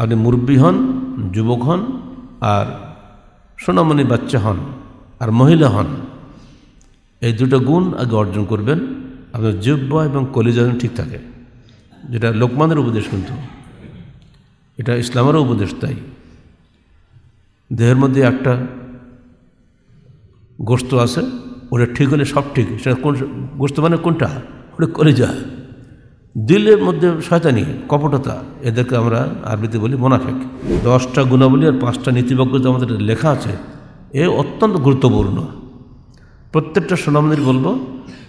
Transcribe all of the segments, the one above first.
আপনি মুরব্বী হন যুবক হন আর সোনামণি বাচ্চা হন আর মহিলা হন এই দুটো গুণ আগে অর্জন করবেন আপনার যোগ্য এবং কলিজা ঠিক থাকে যেটা লোকমানের উপদেশ কিন্তু এটা ইসলামেরও উপদেশ তাই দেহের মধ্যে একটা গোস্ত আছে ওটা ঠিক হলে সব ঠিক সেটা কোন গোস্ত মানে কোনটা ওটা কলিজা দিলের মধ্যে শয়তানি কপটতা এদেরকে আমরা আরবিতে বলি মোনাফেক দশটা গুণাবলী আর পাঁচটা নীতিবাক্য আমাদের লেখা আছে এ অত্যন্ত গুরুত্বপূর্ণ প্রত্যেকটা সোনামদের বলবো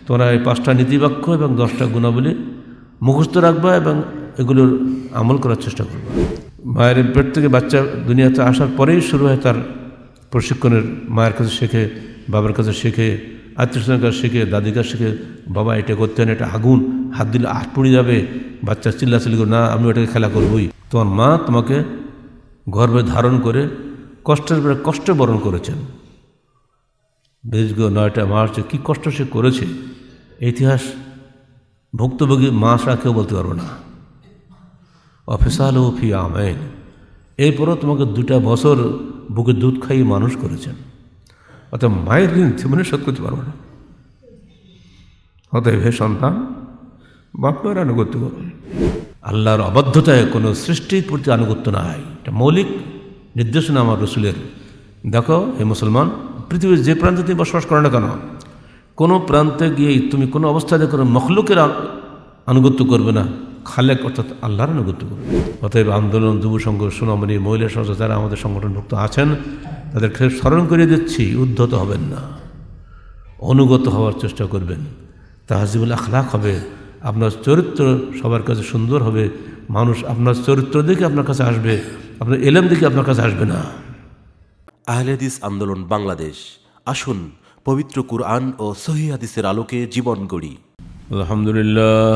তোমরা এই পাঁচটা নীতিবাক্য এবং দশটা গুণাবলী মুখস্থ রাখবা এবং এগুলোর আমল করার চেষ্টা করবে মায়ের পেট থেকে বাচ্চা দুনিয়াতে আসার পরেই শুরু হয় তার প্রশিক্ষণের মায়ের কাছে শেখে বাবার কাছে শেখে আত্মীয়স্বজনের কাছ শিখে দাদির কাছ শিখে বাবা এটা করতে না এটা আগুন হাত দিলে আট পড়ে যাবে বাচ্চা চিল্লা চিল্লি না আমি ওটাকে খেলা করবই তোমার মা তোমাকে গর্বে ধারণ করে কষ্টের পরে কষ্ট বরণ করেছেন দীর্ঘ নয়টা মার্চ কী কষ্ট সে করেছে ইতিহাস ভুক্তভোগী সারা কেউ বলতে পারবো না অফিসাল ও ফি আমেন এরপরও তোমাকে দুটা বছর বুকে দুধ খাইয়ে মানুষ করেছেন অত মায়ের ঋণ জীবনে শোধ করতে পারবো না অতএব হে সন্তান বাপ আনুগত্য করুন আল্লাহর অবাধ্যতায় কোনো সৃষ্টির প্রতি আনুগত্য নাই এটা মৌলিক নির্দেশনা আমার রসুলের দেখো হে মুসলমান পৃথিবীর যে প্রান্তে তুমি বসবাস করো না কেন কোনো প্রান্তে গিয়ে তুমি কোনো অবস্থায় কোনো মখলুকের আনুগত্য করবে না খালেক অর্থাৎ আল্লাহর করবে অতএব আন্দোলন যুব সংঘ সুনামণি মহিলা সংস্থা যারা আমাদের সংগঠনভুক্ত আছেন তাদের স্মরণ করিয়ে দিচ্ছি উদ্ধত হবেন না অনুগত হওয়ার চেষ্টা করবেন তাহাজিবুল আখলাক হবে আপনার চরিত্র সবার কাছে সুন্দর হবে মানুষ আপনার চরিত্র দেখে আপনার কাছে আসবে আপনার এলেম দেখে আপনার কাছে আসবে না আহলেদিস আন্দোলন বাংলাদেশ আসুন পবিত্র কুরআন ও সহি হাদিসের আলোকে জীবন গড়ি আলহামদুলিল্লাহ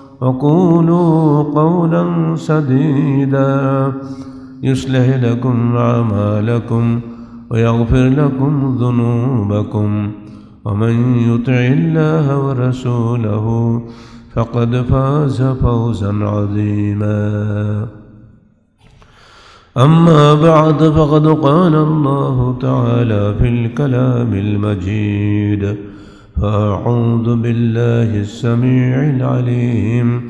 وقولوا قولا سديدا يصلح لكم أعمالكم ويغفر لكم ذنوبكم ومن يطع الله ورسوله فقد فاز فوزا عظيما أما بعد فقد قال الله تعالى في الكلام المجيد فأعوذ بالله السميع العليم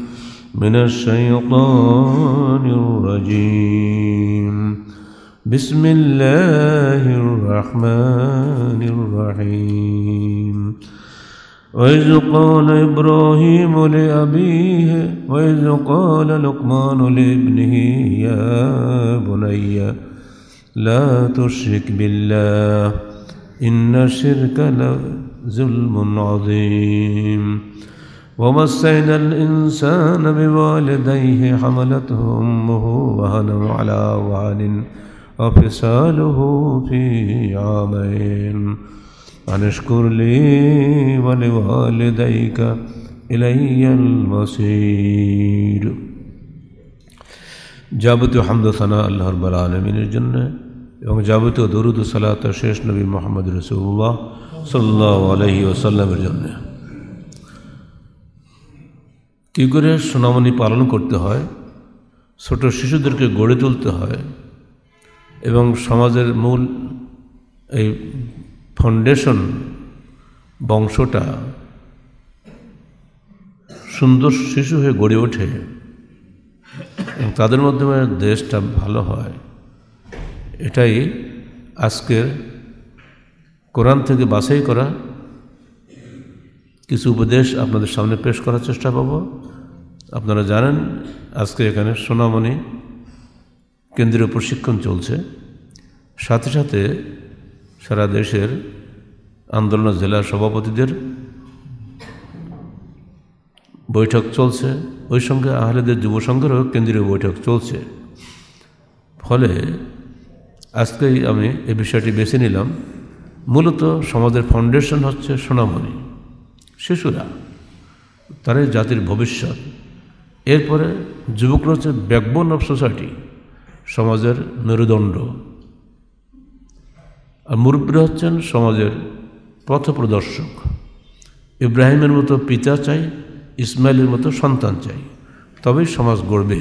من الشيطان الرجيم بسم الله الرحمن الرحيم وإذ قال إبراهيم لأبيه وإذ قال لقمان لابنه يا بني لا تشرك بالله إن الشرك لفظ ظلم عظيم ومسينا الإنسان بوالديه حملته أمه وهن على وهن وفصاله في عامين أن اشكر لي ولوالديك إلي المصير جابت হামদ ثناء আল্লাহ العالمين الجنة জন্য এবং যাবতীয় দরুদ সালাত শেষ নবী মোহাম্মদ রসুল্লাহ সাল্লাহ ওসাল্লামের জন্য কী করে সোনামণি পালন করতে হয় ছোট শিশুদেরকে গড়ে তুলতে হয় এবং সমাজের মূল এই ফাউন্ডেশন বংশটা সুন্দর শিশু হয়ে গড়ে ওঠে তাদের মাধ্যমে দেশটা ভালো হয় এটাই আজকের কোরআন থেকে বাছাই করা কিছু উপদেশ আপনাদের সামনে পেশ করার চেষ্টা পাব আপনারা জানেন আজকে এখানে সোনামণি কেন্দ্রীয় প্রশিক্ষণ চলছে সাথে সাথে সারা দেশের আন্দোলন জেলা সভাপতিদের বৈঠক চলছে ওই সঙ্গে আহলেদের যুব সংঘেরও কেন্দ্রীয় বৈঠক চলছে ফলে আজকেই আমি এ বিষয়টি বেছে নিলাম মূলত সমাজের ফাউন্ডেশন হচ্ছে সোনামণি শিশুরা তারাই জাতির ভবিষ্যৎ এরপরে যুবকরা হচ্ছে ব্যাকবোন অফ সোসাইটি সমাজের মেরুদণ্ড আর মুরব্বীরা হচ্ছেন সমাজের পথপ্রদর্শক ইব্রাহিমের মতো পিতা চাই ইসমাইলের মতো সন্তান চাই তবেই সমাজ গড়বে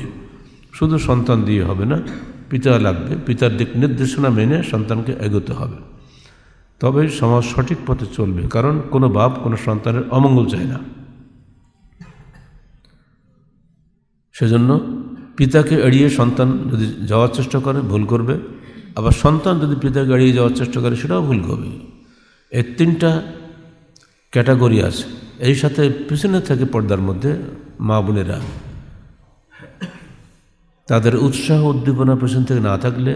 শুধু সন্তান দিয়ে হবে না পিতা লাগবে পিতার দিক নির্দেশনা মেনে সন্তানকে এগোতে হবে তবে সমাজ সঠিক পথে চলবে কারণ কোনো বাপ কোনো সন্তানের অমঙ্গল চায় না সেজন্য পিতাকে এড়িয়ে সন্তান যদি যাওয়ার চেষ্টা করে ভুল করবে আবার সন্তান যদি পিতাকে এড়িয়ে যাওয়ার চেষ্টা করে সেটাও ভুল করবে এর তিনটা ক্যাটাগরি আছে এই সাথে পিছনে থাকে পর্দার মধ্যে মা বোনেরা তাদের উৎসাহ উদ্দীপনা পেছন থেকে না থাকলে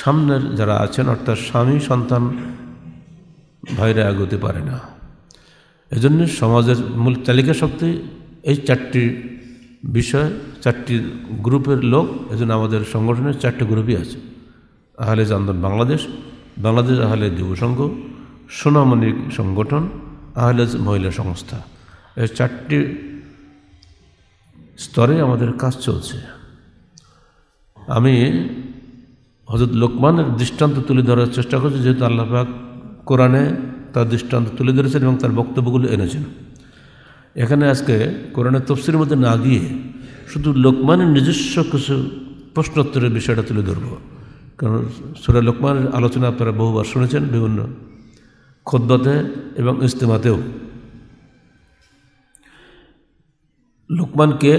সামনের যারা আছেন অর্থাৎ স্বামী সন্তান ভাইরা আগতে পারে না এজন্য সমাজের মূল তালিকা শক্তি এই চারটি বিষয় চারটি গ্রুপের লোক এজন্য আমাদের সংগঠনের চারটি গ্রুপই আছে আহলে জান্দন বাংলাদেশ বাংলাদেশ আহলে যুব সংঘ সোনামণি সংগঠন আহলে মহিলা সংস্থা এই চারটি স্তরে আমাদের কাজ চলছে আমি হজরত লোকমানের দৃষ্টান্ত তুলে ধরার চেষ্টা করছি যেহেতু আল্লাহাক কোরআনে তার দৃষ্টান্ত তুলে ধরেছেন এবং তার বক্তব্যগুলো এনেছেন এখানে আজকে কোরআনের তফসির মধ্যে না গিয়ে শুধু লোকমানের নিজস্ব কিছু প্রশ্নোত্তরের বিষয়টা তুলে ধরব কারণ সুরা লোকমানের আলোচনা আপনারা বহুবার শুনেছেন বিভিন্ন খোদ্বাতে এবং ইজতেমাতেও লোকমানকে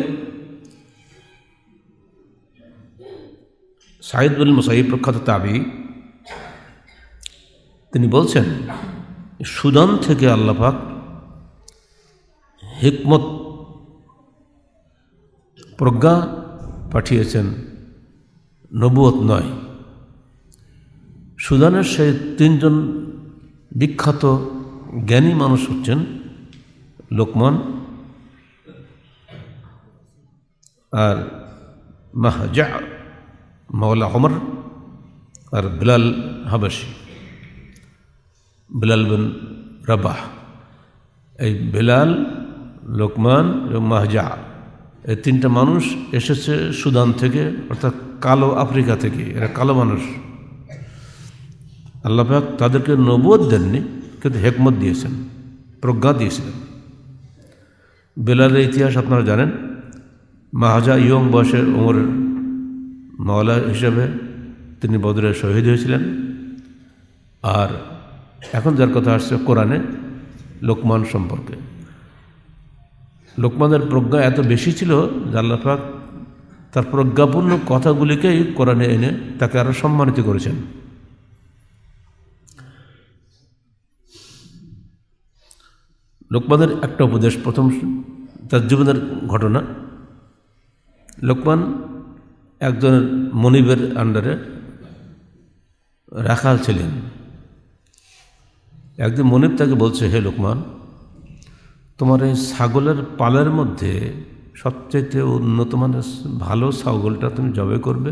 সাইদুল বিল মুসাইব প্রখ্যাত তাবি তিনি বলছেন সুদান থেকে আল্লাপাক হিকমত প্রজ্ঞা পাঠিয়েছেন নবুয়ত নয় সুদানের সেই তিনজন বিখ্যাত জ্ঞানী মানুষ হচ্ছেন লোকমান আর মাহজা মৌলা অমর আর বিলাল হাবাসী বিলাল বিন রাবাহ এই বেলাল লোকমান এবং মাহজা এই তিনটা মানুষ এসেছে সুদান থেকে অর্থাৎ কালো আফ্রিকা থেকে এরা কালো মানুষ আল্লাহ তাদেরকে নবোধ দেননি কিন্তু হেকমত দিয়েছেন প্রজ্ঞা দিয়েছিলেন বেলালের ইতিহাস আপনারা জানেন মাহাজা ইয়ং বয়সে ওমরের মাওলা হিসাবে তিনি বদরে শহীদ হয়েছিলেন আর এখন যার কথা আসছে কোরআনে লোকমান সম্পর্কে লোকমানের প্রজ্ঞা এত বেশি ছিল জাল্লাফাক তার প্রজ্ঞাপূর্ণ কথাগুলিকেই কোরআনে এনে তাকে আরও সম্মানিত করেছেন লোকমানের একটা উপদেশ প্রথম তার জীবনের ঘটনা লোকমান একজনের মনিবের আন্ডারে রাখাল ছিলেন একদিন মনিব তাকে বলছে হে লোকমান তোমার এই ছাগলের পালের মধ্যে সবচেয়ে উন্নত মানের ভালো ছাগলটা তুমি জবে করবে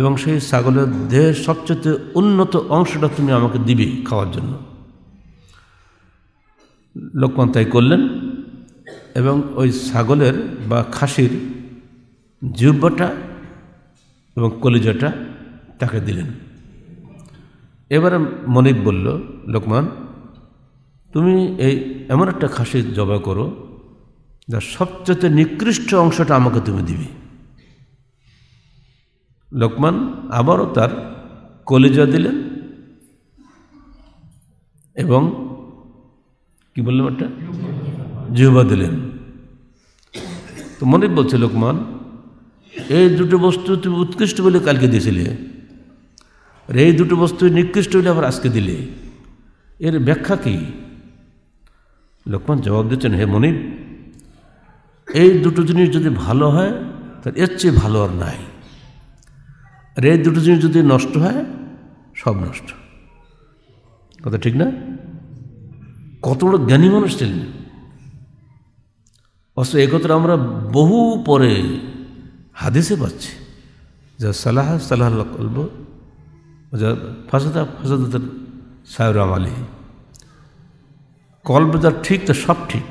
এবং সেই ছাগলের দেহের সবচেয়ে উন্নত অংশটা তুমি আমাকে দিবে খাওয়ার জন্য লোকমান তাই করলেন এবং ওই ছাগলের বা খাসির জিহ্বটা এবং কলিজাটা তাকে দিলেন এবারে মনিব বলল লোকমান তুমি এই এমন একটা খাসি জবা করো যার সবচেয়ে নিকৃষ্ট অংশটা আমাকে তুমি দিবে লোকমান আবারও তার কলিজা দিলেন এবং কি বললাম একটা জিহবা দিলেন তো মনে বলছে লোকমান এই দুটো বস্তু তুমি উৎকৃষ্ট বলে কালকে দিয়েছিলে আর এই দুটো বস্তু নিকৃষ্ট হইলে আবার আজকে দিলে এর ব্যাখ্যা কি লোকমান জবাব দিচ্ছেন হে মনিব এই দুটো জিনিস যদি ভালো হয় তার এর চেয়ে ভালো আর নাই আর এই দুটো জিনিস যদি নষ্ট হয় সব নষ্ট কথা ঠিক না কত বড় জ্ঞানী মানুষ ছিলেন অস একত্রে আমরা বহু পরে হাদিসে পাচ্ছি যা সালাহ সালাহ কলব ফাসাদা ফাসাদাতের আলি কল কল্প ঠিক তো সব ঠিক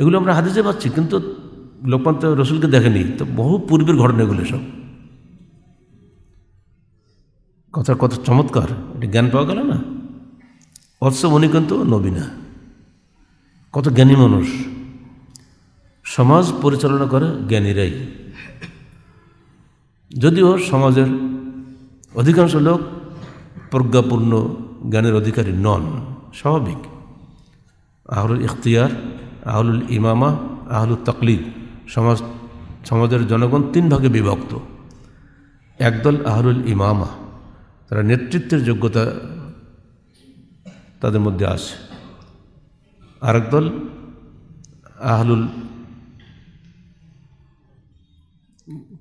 এগুলো আমরা হাদিসে পাচ্ছি কিন্তু লোকমান তো রসুলকে দেখেনি তো বহু পূর্বের ঘটনা এগুলো সব কথা কত চমৎকার এটা জ্ঞান পাওয়া গেল না অথচ উনি কিন্তু নবীনা কত জ্ঞানী মানুষ সমাজ পরিচালনা করে জ্ঞানীরাই যদিও সমাজের অধিকাংশ লোক প্রজ্ঞাপূর্ণ জ্ঞানের অধিকারী নন স্বাভাবিক আহলুল ইখতিয়ার আহলুল ইমামা আহলুল তকলিদ সমাজ সমাজের জনগণ তিন ভাগে বিভক্ত একদল আহলুল ইমামা তারা নেতৃত্বের যোগ্যতা তাদের মধ্যে আসে আরেকদল দল আহলুল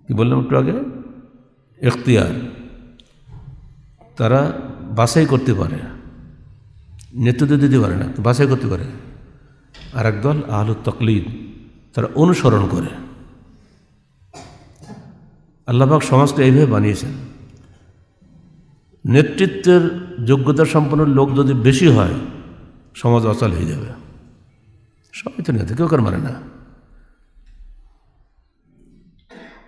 কি বললাম একটু আগে এখতিয়ার তারা বাছাই করতে পারে নেতৃত্ব দিতে পারে না বাছাই করতে পারে আর একদল আহলু তকলিদ তারা অনুসরণ করে আল্লাহবাক সমাজকে এইভাবে বানিয়েছেন নেতৃত্বের যোগ্যতা সম্পন্ন লোক যদি বেশি হয় সমাজ অচল হয়ে যাবে সবই তো নেতা কেউ কার মানে না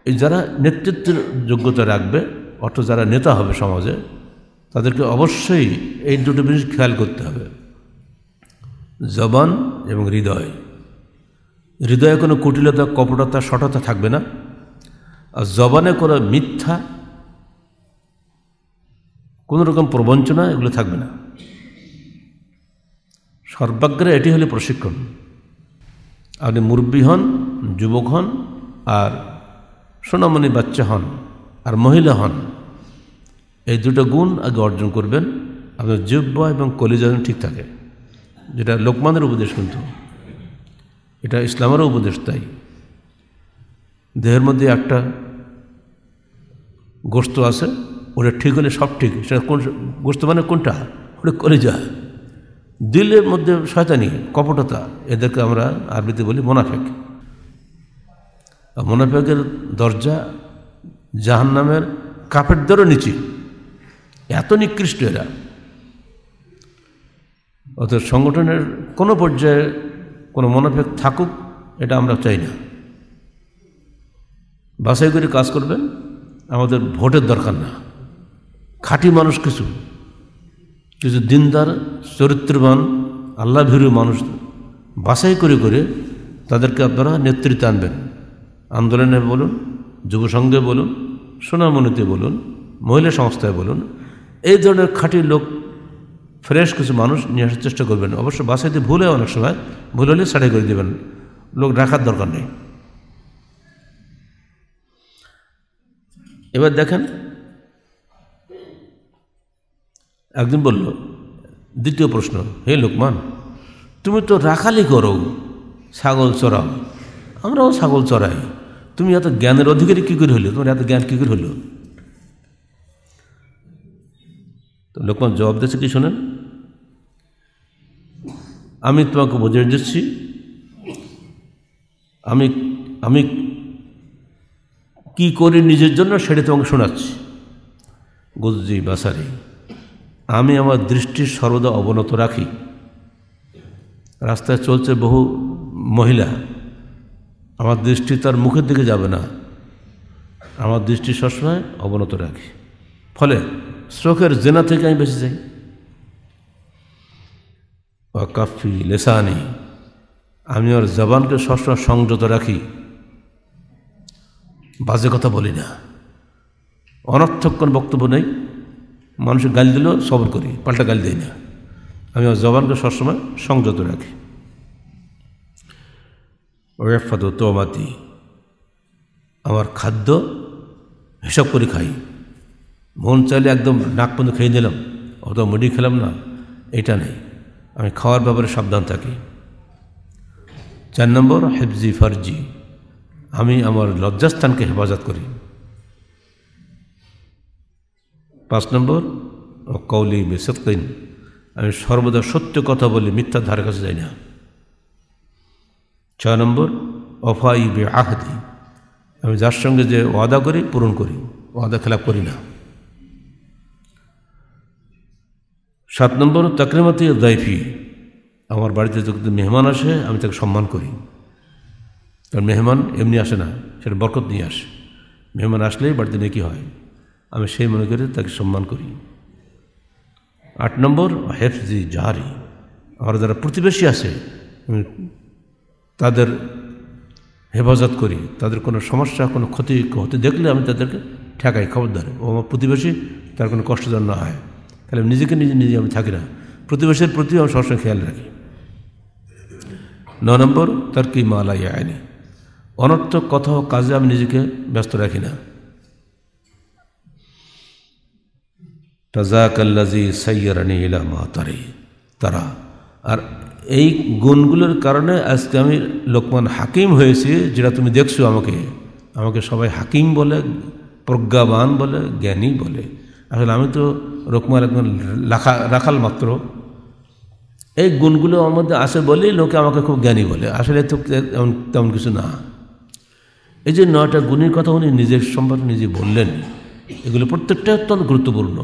এই যারা নেতৃত্বের যোগ্যতা রাখবে অর্থ যারা নেতা হবে সমাজে তাদেরকে অবশ্যই এই দুটো জিনিস খেয়াল করতে হবে জবান এবং হৃদয় হৃদয়ে কোনো কুটিলতা কপটতা সঠতা থাকবে না আর জবানে কোনো মিথ্যা কোনো রকম প্রবঞ্চনা এগুলো থাকবে না সর্বাগ্রে এটি হলে প্রশিক্ষণ আপনি মুরব্বী হন যুবক হন আর সোনামণি বাচ্চা হন আর মহিলা হন এই দুটো গুণ আগে অর্জন করবেন আপনার যোগ্য এবং কলিজা ঠিক থাকে যেটা লোকমানের উপদেশ কিন্তু এটা ইসলামেরও উপদেশ তাই দেহের মধ্যে একটা গোস্ত আছে ওটা ঠিক হলে সব ঠিক সেটা কোন গোস্ত মানে কোনটা ওটা কলিজা দিলের মধ্যে শয়তানি কপটতা এদেরকে আমরা আরবিতে বলি মোনাফেক মোনাফেকের দরজা জাহান্নামের দরও নিচে এত নিকৃষ্ট এরা অর্থাৎ সংগঠনের কোনো পর্যায়ে কোনো মনোভেদ থাকুক এটা আমরা চাই না বাসাই করে কাজ করবেন আমাদের ভোটের দরকার না খাঁটি মানুষ কিছু কিছু দিনদার চরিত্রবান আল্লাহ ভীরু মানুষ বাসাই করে করে তাদেরকে আপনারা নেতৃত্বে আনবেন আন্দোলনে বলুন যুবসংঘে বলুন সোনামণিতে বলুন মহিলা সংস্থায় বলুন এই ধরনের খাঁটি লোক ফ্রেশ কিছু মানুষ নিয়ে আসার চেষ্টা করবেন অবশ্য বাসাইতে ভুলে অনেক সময় ভুল হলে সাড়ে করে দেবেন লোক রাখার দরকার নেই এবার দেখেন একদিন বলল দ্বিতীয় প্রশ্ন হে লোকমান তুমি তো রাখালি করো ছাগল চড়াও আমরাও ছাগল চড়াই তুমি এত জ্ঞানের অধিকারী কী করে হলো তোমার এত জ্ঞান কী করে হলো তো লোকমান জবাব দিয়েছে কি শোনেন আমি তোমাকে বুঝিয়ে দিচ্ছি আমি আমি কি করি নিজের জন্য সেটা তোমাকে শোনাচ্ছি গজ্জি বাসারি আমি আমার দৃষ্টি সর্বদা অবনত রাখি রাস্তায় চলছে বহু মহিলা আমার দৃষ্টি তার মুখের দিকে যাবে না আমার দৃষ্টি সবসময় অবনত রাখি ফলে চোখের জেনা থেকে আমি বেঁচে যাই কাফি লেসানি আমি ওর জবানকে সবসময় সংযত রাখি বাজে কথা বলি না অনর্থক বক্তব্য নেই মানুষের গাল দিলেও সবর করি পাল্টা গাল দিই না আমি ওর জবানকে সবসময় সংযত রাখি ওয়েফাত তোমাতি আমার খাদ্য হিসাব করে খাই মন চাইলে একদম নাক পর্যন্ত খেয়ে নিলাম অত মুড়ি খেলাম না এটা নেই আমি খাওয়ার ব্যাপারে সাবধান থাকি চার নম্বর হেফজি ফারজি আমি আমার লজ্জাস্থানকে হেফাজত করি পাঁচ নম্বর কৌলি বেসদিন আমি সর্বদা সত্য কথা বলি মিথ্যা ধারে কাছে যাই না ছয় নম্বর অফাই বে আহদি আমি যার সঙ্গে যে ওয়াদা করি পূরণ করি ওয়াদা খেলাপ করি না সাত নম্বর তাকরিমাতি দাইফি আমার বাড়িতে যদি মেহমান আসে আমি তাকে সম্মান করি কারণ মেহমান এমনি আসে না সেটা বরকত নিয়ে আসে মেহমান আসলেই বাড়িতে নেকি হয় আমি সেই মনে করে তাকে সম্মান করি আট নম্বর হেফজি জাহারি আমার যারা প্রতিবেশী আছে আমি তাদের হেফাজত করি তাদের কোনো সমস্যা কোনো ক্ষতি হতে দেখলে আমি তাদেরকে ঠেকাই খবরদার ও আমার প্রতিবেশী তার কোনো কষ্ট যেন না হয় তাহলে নিজেকে নিজে নিজে আমি থাকি না প্রতিবেশের প্রতি আমি সবসময় খেয়াল রাখি ন নম্বর তার কি লাগে আয়নি অনর্থক কথা কাজে আমি নিজেকে ব্যস্ত রাখি না তাজাকাল্লাজি সাইয়ারানি ইলা তারি তারা আর এই গুণগুলোর কারণে আজকে আমি লোকমান হাকিম হয়েছি যেটা তুমি দেখছো আমাকে আমাকে সবাই হাকিম বলে প্রজ্ঞাবান বলে জ্ঞানী বলে আসলে আমি তো রকমার একজন রাখা রাখাল মাত্র এই গুণগুলো আমার মধ্যে আসে বলেই লোকে আমাকে খুব জ্ঞানী বলে আসলে তো তেমন তেমন কিছু না এই যে নয়টা গুণের কথা উনি নিজের সম্পর্কে নিজে বললেন এগুলো প্রত্যেকটাই অত্যন্ত গুরুত্বপূর্ণ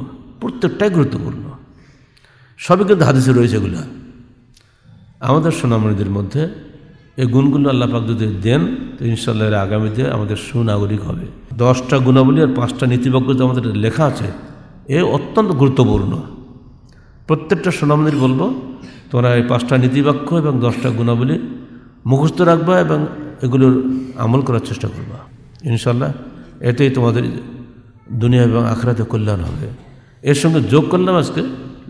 প্রত্যেকটাই গুরুত্বপূর্ণ সবই কিন্তু হাদিসে রয়েছে এগুলো আমাদের সোনামণিদের মধ্যে এই গুণগুলো আল্লাপাক যদি দেন তো ইনশাল্লাহ আগামীতে আমাদের সুনাগরিক হবে দশটা গুণাবলী আর পাঁচটা নীতিবাক্য যে আমাদের লেখা আছে এ অত্যন্ত গুরুত্বপূর্ণ প্রত্যেকটা সোনামদের বলবো তোমরা এই পাঁচটা নীতিবাক্য এবং দশটা গুণাবলী মুখস্থ রাখবা এবং এগুলোর আমল করার চেষ্টা করবা ইনশাল্লাহ এতেই তোমাদের দুনিয়া এবং আখরাতে কল্যাণ হবে এর সঙ্গে যোগ করলাম আজকে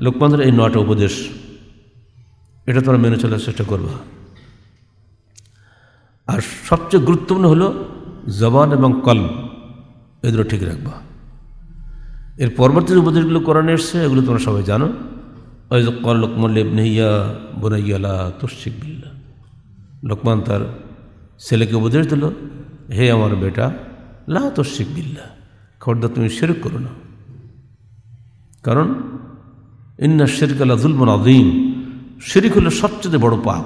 লোকমানদের এই নটা উপদেশ এটা তোমরা মেনে চলার চেষ্টা করবা আর সবচেয়ে গুরুত্বপূর্ণ হলো জবান এবং কলম এগুলো ঠিক রাখবা এর পরবর্তী উপদেশগুলো কোরআনে এসছে এগুলো তোমরা সবাই জানো ওই লোকমান লোকমান লেবনেহিয়া বোনাইয়ালা তুশিক বিল্লা লোকমান তার ছেলেকে উপদেশ দিল হে আমার বেটা লা তুশিক বিল্লা খর্দা তুমি শেরক করো না কারণ ইন্না শেরক আল্লাহ জুলমন আদিম শিরিক হলো সবচেয়ে বড় পাপ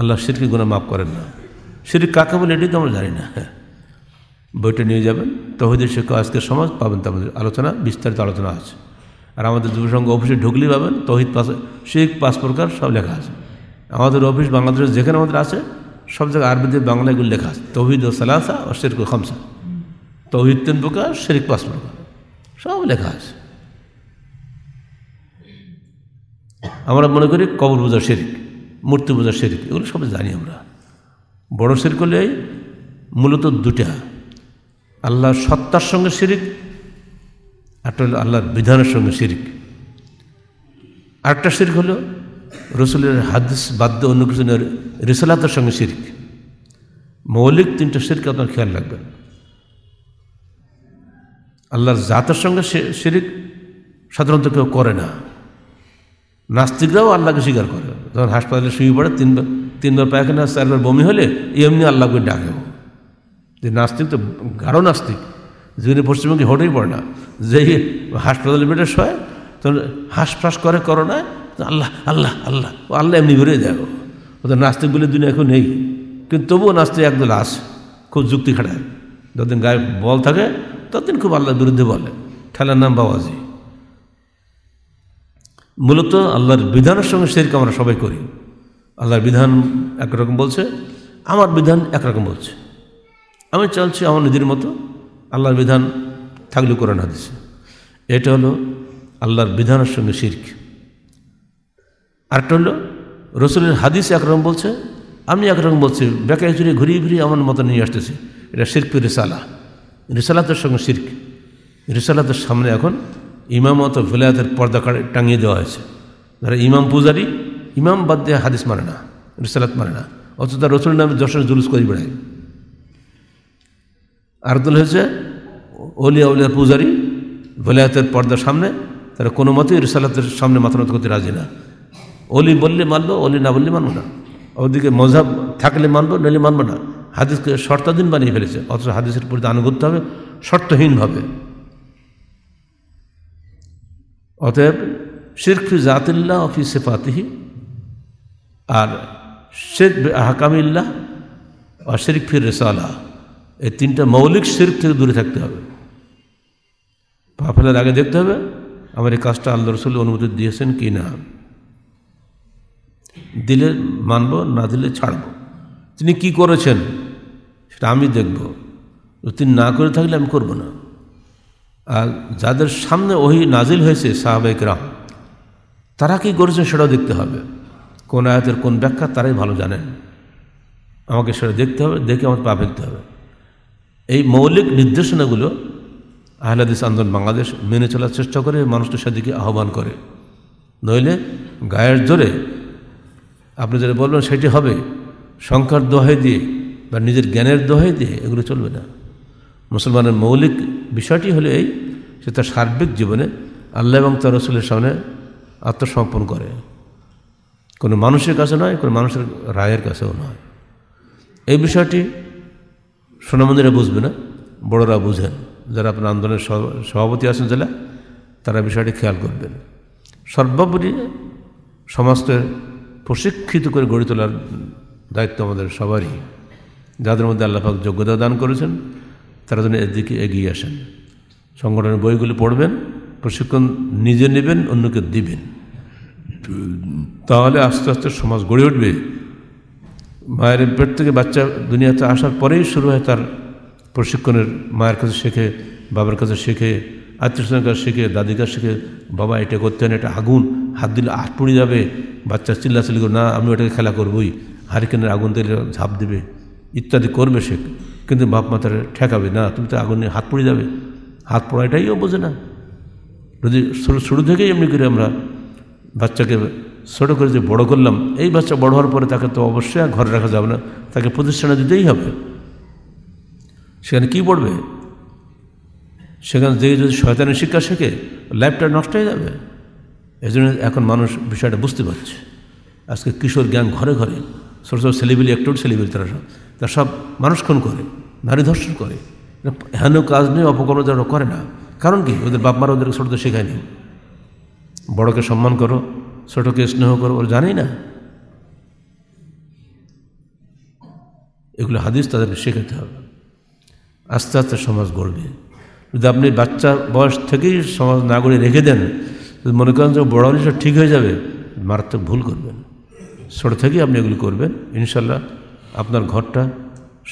আল্লাহ শিরকে গুণে মাফ করেন না শিরিক কাকে বলে এটি তো আমরা জানি না হ্যাঁ বইটা নিয়ে যাবেন তহিদের শিক্ষা আজকের সমাজ পাবেন তো আমাদের আলোচনা বিস্তারিত আলোচনা আছে আর আমাদের যুবসংঘ অফিসে ঢুকলেই পাবেন তহিদ পাস শেখ পাস প্রকার সব লেখা আছে আমাদের অফিস বাংলাদেশের যেখানে আমাদের আছে সব জায়গায় আরবিতে বাংলায় এগুলো লেখা আছে তহিদ ও সালাসা ও শেরক খামসা তহিদ তিন প্রকার শেরিক পাঁচ প্রকার সব লেখা আছে আমরা মনে করি কবর পূজা শেরিক মূর্তি পূজা শেরিক এগুলো সব জানি আমরা বড় শেরিক হলে মূলত দুটা আল্লাহর সত্তার সঙ্গে শিরিক একটা হলো আল্লাহর বিধানের সঙ্গে শিরিক আরেকটা শিরিক হলো রসুলের হাদিস বাদ্য অনুগ্রহের রিসালাতের সঙ্গে শিরিক মৌলিক তিনটা শিরিক আপনার খেয়াল রাখবেন আল্লাহর জাতের সঙ্গে শিরিক সাধারণত কেউ করে না নাস্তিকরাও আল্লাহকে স্বীকার করে যখন হাসপাতালে শুয়ে পড়ে তিনবার তিনবার পায়খানা চারবার বমি হলে এমনি আল্লাহকে ডাকেও যে নাস্তিক তো গাঢ় নাস্তিক যিনি পশ্চিমবঙ্গে হটেই পড়ে না যে হাসপাতালে বেটে শোয় হাঁস হাঁসফাঁস করে করোনায় আল্লাহ আল্লাহ আল্লাহ ও আল্লাহ এমনি বেরিয়ে দেখো ও তো নাস্তিক বলে দুনিয়া এখন নেই কিন্তু তবুও নাস্তিক একদল আস খুব যুক্তি খাটায় যতদিন গায়ে বল থাকে ততদিন খুব আল্লাহর বিরুদ্ধে বলে খেলার নাম বাবাজি মূলত আল্লাহর বিধানের সঙ্গে সেরকম আমরা সবাই করি আল্লাহর বিধান একরকম বলছে আমার বিধান একরকম বলছে আমি চলছি আমার নিজের মতো আল্লাহর বিধান থাকলে কোরআন হাদিসে এটা হলো আল্লাহর বিধানের সঙ্গে শির্ক আরেকটা হলো রসুলের হাদিস একরকম বলছে আমি একরকম বলছি বেকায় চুরি ঘুরিয়ে ঘুরিয়ে আমার মতো নিয়ে আসতেছি এটা শির্ক রিসালা রিসালাতের সঙ্গে শির্ক রিসালাতের সামনে এখন ইমামত ভেলায়াতের পর্দা টাঙিয়ে দেওয়া হয়েছে যারা ইমাম পূজারি ইমাম বাদ দিয়ে হাদিস মানে না রিসালাত মানে না অথচ তার নামে যশোর জুলুস করি বেড়ায় আরদুল হয়েছে অলিয়া উলিয়ার পূজারী ভোলায়াতের পর্দার সামনে তারা কোনো মতেই রিসালাতের সামনে মাথানত করতে রাজি না অলি বললে মানবো অলি না বললে মানবো না ওদিকে মজাব থাকলে মানবো নইলে মানবো না হাদিসকে শর্তাধীন বানিয়ে ফেলেছে অথচ হাদিসের প্রতি করতে হবে শর্তহীনভাবে অতএব শিরফি জাতিল্লাহ অফি সেফাতিহি আর শেখ হাকামিল্লাহ আর ফির রেসালাহ এই তিনটা মৌলিক শির থেকে দূরে থাকতে হবে পা ফেলার আগে দেখতে হবে আমার এই কাজটা আল্লাহ রসুল অনুমতি দিয়েছেন কি না দিলে মানব না দিলে ছাড়ব তিনি কি করেছেন সেটা আমি দেখব তিনি না করে থাকলে আমি করব না আর যাদের সামনে ওই নাজিল হয়েছে রাম তারা কি করেছেন সেটাও দেখতে হবে কোন আয়াতের কোন ব্যাখ্যা তারাই ভালো জানেন আমাকে সেটা দেখতে হবে দেখে আমার পা ফেলতে হবে এই মৌলিক নির্দেশনাগুলো আহলাদিস আন্দোলন বাংলাদেশ মেনে চলার চেষ্টা করে মানুষটা সেদিকে আহ্বান করে নইলে গায়ের জোরে আপনি যেটা বলবেন সেটি হবে সংখ্যার দোহাই দিয়ে বা নিজের জ্ঞানের দোহাই দিয়ে এগুলো চলবে না মুসলমানের মৌলিক বিষয়টি হলো এই সে তার সার্বিক জীবনে আল্লাহ এবং তার রসুলের সামনে আত্মসমর্পণ করে কোনো মানুষের কাছে নয় কোনো মানুষের রায়ের কাছেও নয় এই বিষয়টি সোনামন্দিরা বুঝবে না বড়রা বুঝেন যারা আপনার আন্দোলনের সভাপতি আছেন জেলা তারা বিষয়টি খেয়াল করবেন সর্বোপরি সমাজকে প্রশিক্ষিত করে গড়ে তোলার দায়িত্ব আমাদের সবারই যাদের মধ্যে আল্লাহাক যোগ্যতা দান করেছেন তারা যেন এর দিকে এগিয়ে আসেন সংগঠনের বইগুলি পড়বেন প্রশিক্ষণ নিজে নেবেন অন্যকে দিবেন তাহলে আস্তে আস্তে সমাজ গড়ে উঠবে মায়ের পেট থেকে বাচ্চা দুনিয়াতে আসার পরেই শুরু হয় তার প্রশিক্ষণের মায়ের কাছে শেখে বাবার কাছে শেখে আত্মীয়স্বজনের কাছে শেখে দাদির কাছে শেখে বাবা এটা করতে হয় এটা আগুন হাত দিলে হাত পড়ে যাবে বাচ্চা চিল্লাচিল্লি করে না আমি ওটাকে খেলা করবই হারিকেনের আগুন দিলে ঝাঁপ দেবে ইত্যাদি করবে সে কিন্তু বাপ মাথার ঠেকাবে না তুমি তো আগুনে হাত পড়ে যাবে হাত পড়া এটাইও বোঝে না যদি শুরু শুরু থেকেই এমনি করে আমরা বাচ্চাকে ছোটো করে যে বড় করলাম এই বাচ্চা বড় হওয়ার পরে তাকে তো অবশ্যই ঘরে রাখা যাবে না তাকে প্রতিষ্ঠানে দিতেই হবে সেখানে কি পড়বে সেখানে যে যদি শয়তানের শিক্ষা শেখে লাইফটা নষ্ট হয়ে যাবে এই জন্য এখন মানুষ বিষয়টা বুঝতে পারছে আজকে কিশোর জ্ঞান ঘরে ঘরে ছোটো ছোটো ছেলেবিলি একটু ছেলেবিলি তারা সব তারা সব মানুষ খুন করে নারী ধর্ষণ করে হেন কাজ নিয়ে অপকর্ম যারা করে না কারণ কি ওদের বাপমারা মারা ওদের ছোটো শেখায়নি বড়োকে সম্মান করো ছোটকে স্নেহ ওর জানি না এগুলো হাদিস তাদেরকে শেখাতে হবে আস্তে আস্তে সমাজ গড়বে যদি আপনি বাচ্চা বয়স থেকেই সমাজ না গড়ে রেখে দেন যদি মনে করেন যে বড় হলে ঠিক হয়ে যাবে মারাত্মক ভুল করবেন ছোট থেকেই আপনি এগুলি করবেন ইনশাল্লাহ আপনার ঘরটা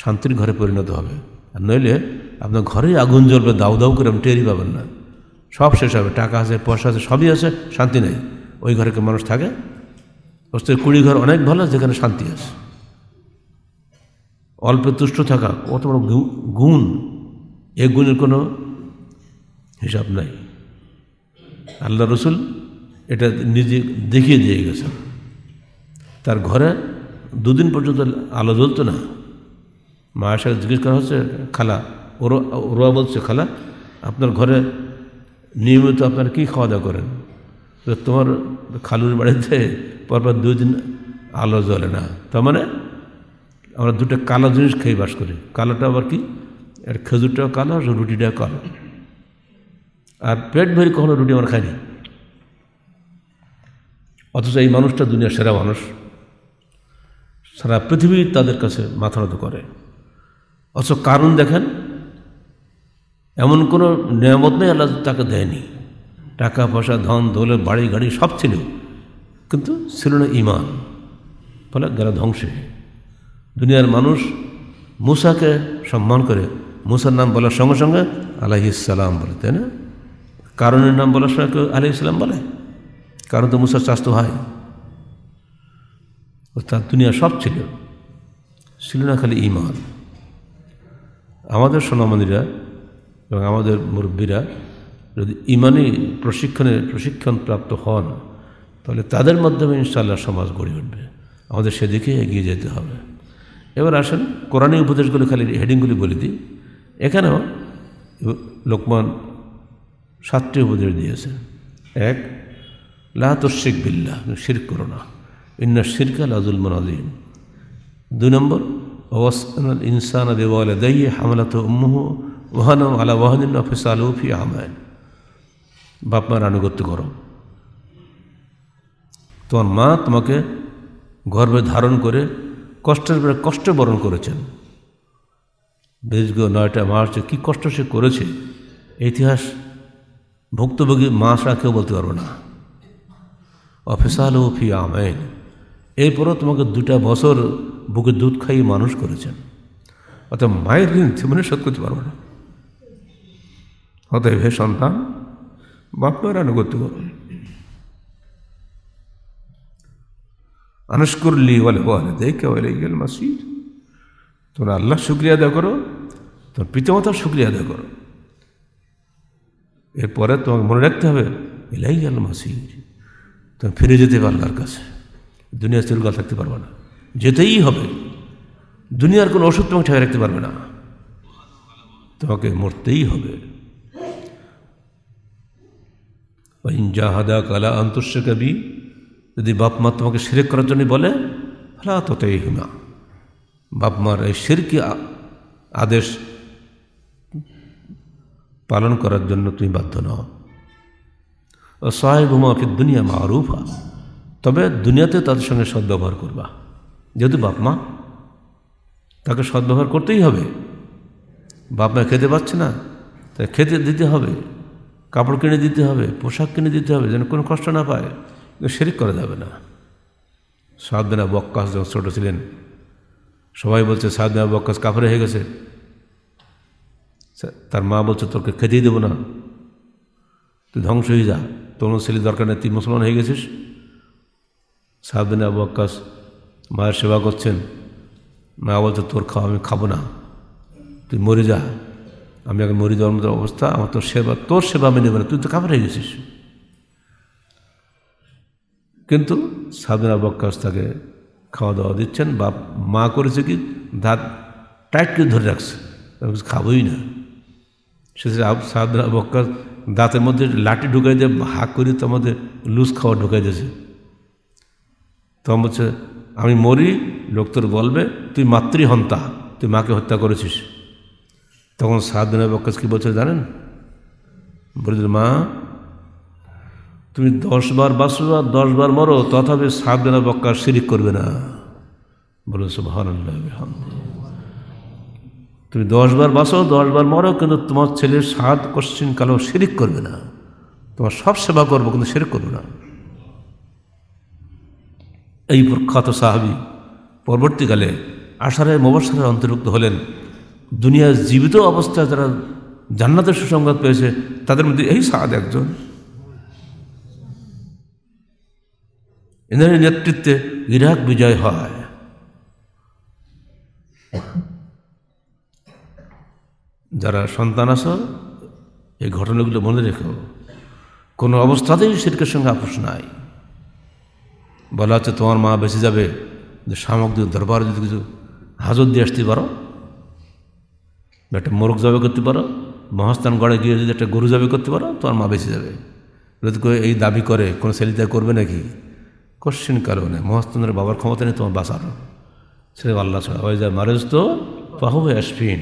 শান্তির ঘরে পরিণত হবে আর নইলে আপনার ঘরেই আগুন জ্বলবে দাউ দাউ করে আপনি টেরি পাবেন না সব শেষ হবে টাকা আছে পয়সা আছে সবই আছে শান্তি নেই ওই ঘরে মানুষ থাকে অবস্থা কুড়ি ঘর অনেক ভালো যেখানে শান্তি আছে অল্পে তুষ্ট থাকা কত বড় গুণ এ গুণের কোনো হিসাব নাই আল্লাহ রসুল এটা নিজে দেখিয়ে দিয়ে গেছে তার ঘরে দুদিন পর্যন্ত আলো জ্বলত না মা সাথে জিজ্ঞেস করা হচ্ছে খালা ওরা ওরা বলছে খালা আপনার ঘরে নিয়মিত আপনার কি খাওয়া দাওয়া করেন তো তোমার খালুর বাড়িতে পরপর দুদিন আলো জ্বলে না তার মানে আমরা দুটো কালো জিনিস খেয়ে বাস করি কালোটা আবার কি আর খেজুরটাও কালো আর রুটিটাও কালো আর পেট ভরি কখনো রুটি আমরা খাইনি অথচ এই মানুষটা দুনিয়ার সেরা মানুষ সারা পৃথিবী তাদের কাছে মাথা নত করে অথচ কারণ দেখেন এমন কোনো নিয়ামত নেই আল্লাহ তাকে দেয়নি টাকা পয়সা ধন দৌলত বাড়ি গাড়ি সব ছিল কিন্তু ছিল না ইমান ফলে গেল ধ্বংসে দুনিয়ার মানুষ মুসাকে সম্মান করে মুসার নাম বলার সঙ্গে সঙ্গে আলাহি ইসালাম বলে তাই না কারণের নাম বলার সঙ্গে কেউ আলাহি ইসলাম বলে কারণ তো মুসার চাষ তো হয় অর্থাৎ দুনিয়া সব ছিল ছিল না খালি ইমান আমাদের সোনামন্দিরা এবং আমাদের মুরব্বীরা যদি ইমানি প্রশিক্ষণে প্রাপ্ত হন তাহলে তাদের মাধ্যমে ইনশাল্লাহ সমাজ গড়ে উঠবে আমাদের সেদিকে এগিয়ে যেতে হবে এবার আসেন কোরআনী উপদেশগুলি খালি হেডিংগুলি বলে দিই এখানেও লোকমান সাতটি উপদেশ দিয়েছে এক লাহাতশিক বিল্লাহ শির করো না ইন্না শিরকা লাজুল মনাজিম দুই নম্বর ওয়াসান ইনসান আদি ওয়ালা দাইয়ে হামলাত উম্মুহ আলা ওয়াহানিন অফিস আলুফি আহমায়ন বাপ মার আনুগত্য করো তোমার মা তোমাকে গর্ভে ধারণ করে কষ্টের পরে কষ্ট বরণ করেছেন দীর্ঘ নয়টা মাস কি কী কষ্ট সে করেছে ইতিহাস ভুক্তভোগী মাসরা কেউ বলতে পারবে না অফিসাল ও ফি আমেন এরপরও তোমাকে দুটা বছর বুকে দুধ খাইয়ে মানুষ করেছেন অর্থাৎ মায়ের ঋণ জীবনে সত্য করতে পারবে না অতএব হে সন্তান বাপমার আনুগত্য করুন আনুষ্কুরলি বলে বলে দেখে বলে গেল মাসির তোমরা আল্লাহ শুক্রিয়া আদায় করো তোর পিতামাতার শুক্রিয়া আদায় করো এরপরে তোমাকে মনে রাখতে হবে এলাই গেল মাসি তুমি ফিরে যেতে পারবে আল্লাহর কাছে দুনিয়া চিরকাল থাকতে পারবে না যেতেই হবে দুনিয়ার কোনো ওষুধ তোমাকে ঠেকে রাখতে পারবে না তোমাকে মরতেই হবে ইনজাহাদা কালা আন্তঃ কবি যদি বাপ মা তোমাকে সিরেক করার জন্যই বলে ফেলা ততই হিমা বাপ মার এই সিরকি আদেশ পালন করার জন্য তুমি বাধ্য নও সহায় ঘুমাফি দুনিয়া মারুফা তবে দুনিয়াতে তাদের সঙ্গে সদ্ব্যবহার করবা যেহেতু বাপ মা তাকে সদ্ব্যবহার করতেই হবে বাপ মা খেতে পাচ্ছে না তাই খেতে দিতে হবে কাপড় কিনে দিতে হবে পোশাক কিনে দিতে হবে যেন কোনো কষ্ট না পায় শেরিক করা যাবে না সাদনা বক্কাস যখন ছোটো ছিলেন সবাই বলছে সাদনা বক্কাস কাপড়ে হয়ে গেছে তার মা বলছে তোকে খেতেই দেবো না তুই ধ্বংস হয়ে যা তোর ছেলে দরকার নেই তুই মুসলমান হয়ে গেছিস সাদনা বক্কাস মায়ের সেবা করছেন মা বলছে তোর খাওয়া আমি খাবো না তুই মরে যা আমি এখন মরি যাওয়ার মতো অবস্থা আমার তোর সেবা তোর সেবা আমি নেবে না তুই তো কাপড় হয়ে গেছিস কিন্তু সাবিনা বক্কাস তাকে খাওয়া দাওয়া দিচ্ছেন বাপ মা করেছে কি দাঁত টাইট করে ধরে রাখছে কিছু খাবই না সে সাবিনা বক্কাস দাঁতের মধ্যে লাঠি ঢুকাই দিয়ে হাঁক করে তো আমাদের লুজ খাওয়া ঢুকাই দিয়েছে তখন বলছে আমি মরি লোক তোর বলবে তুই মাতৃহন্তা তুই মাকে হত্যা করেছিস তখন সাদন বকাশ কি বলছে জানেন বলেছিল মা তুমি দশবার বাঁচো বা দশবার মরো তথাপি সাদনা বক্কা সিরিক করবে না বলে সুভান তুমি দশবার বাঁচো দশবার মরো কিন্তু তোমার ছেলের সাত কোশ্চিন কালো সিরিক করবে না তোমার সব সেবা করবো কিন্তু শিরিক করবে না এই প্রখ্যাত সাহাবি পরবর্তীকালে আষাঢ় মোবাসারের অন্তর্ভুক্ত হলেন দুনিয়ার জীবিত অবস্থায় যারা জান্নাতের সুসংবাদ পেয়েছে তাদের মধ্যে এই সাদ একজন এদের নেতৃত্বে ইরাক বিজয় হয় যারা সন্তান আস এই ঘটনাগুলো মনে রেখো কোনো অবস্থাতেই শিরকের সঙ্গে আপোষ নাই বলা হচ্ছে তোমার মা বেঁচে যাবে যে সামগ্রিক দরবারে যদি কিছু হাজত দিয়ে আসতে পারো একটা মোরগ জবে করতে পারো মহাস্থান গড়ে গিয়ে যদি একটা গরু জবে করতে পারো তোমার মা বেঁচে যাবে যদি এই দাবি করে কোনো ছেলেটা করবে নাকি কোশ্চিন কারণে মহাস্থানের বাবার ক্ষমতা নেই তোমার বাঁচানো সে আল্লাহ ছাড়া ওই যা মারেজ তো পাহু অ্যাসফিন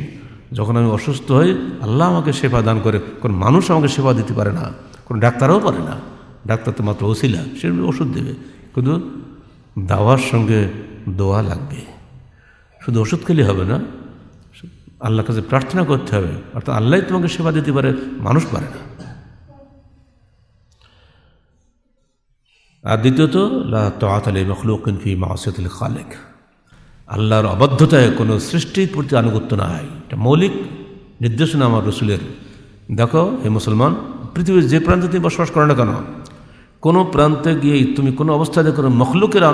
যখন আমি অসুস্থ হই আল্লাহ আমাকে সেবা দান করে কোনো মানুষ আমাকে সেবা দিতে পারে না কোনো ডাক্তারও পারে না ডাক্তার তো মাত্র ওসিলা সে ওষুধ দেবে কিন্তু দাওয়ার সঙ্গে দোয়া লাগবে শুধু ওষুধ খেলে হবে না আল্লাহর কাছে প্রার্থনা করতে হবে অর্থাৎ আল্লাহ তোমাকে সেবা দিতে পারে মানুষ পারে না আর দ্বিতীয়ত লা তাত আলী মখলুকিন ফি খালেক আল্লাহর অবাধ্যতায় কোনো সৃষ্টির প্রতি আনুগত্য না হয় এটা মৌলিক নির্দেশনা আমার রসুলের দেখো হে মুসলমান পৃথিবীর যে প্রান্তে তুমি বসবাস করো না কেন কোনো প্রান্তে গিয়ে তুমি কোনো অবস্থায় কোনো মখলুকের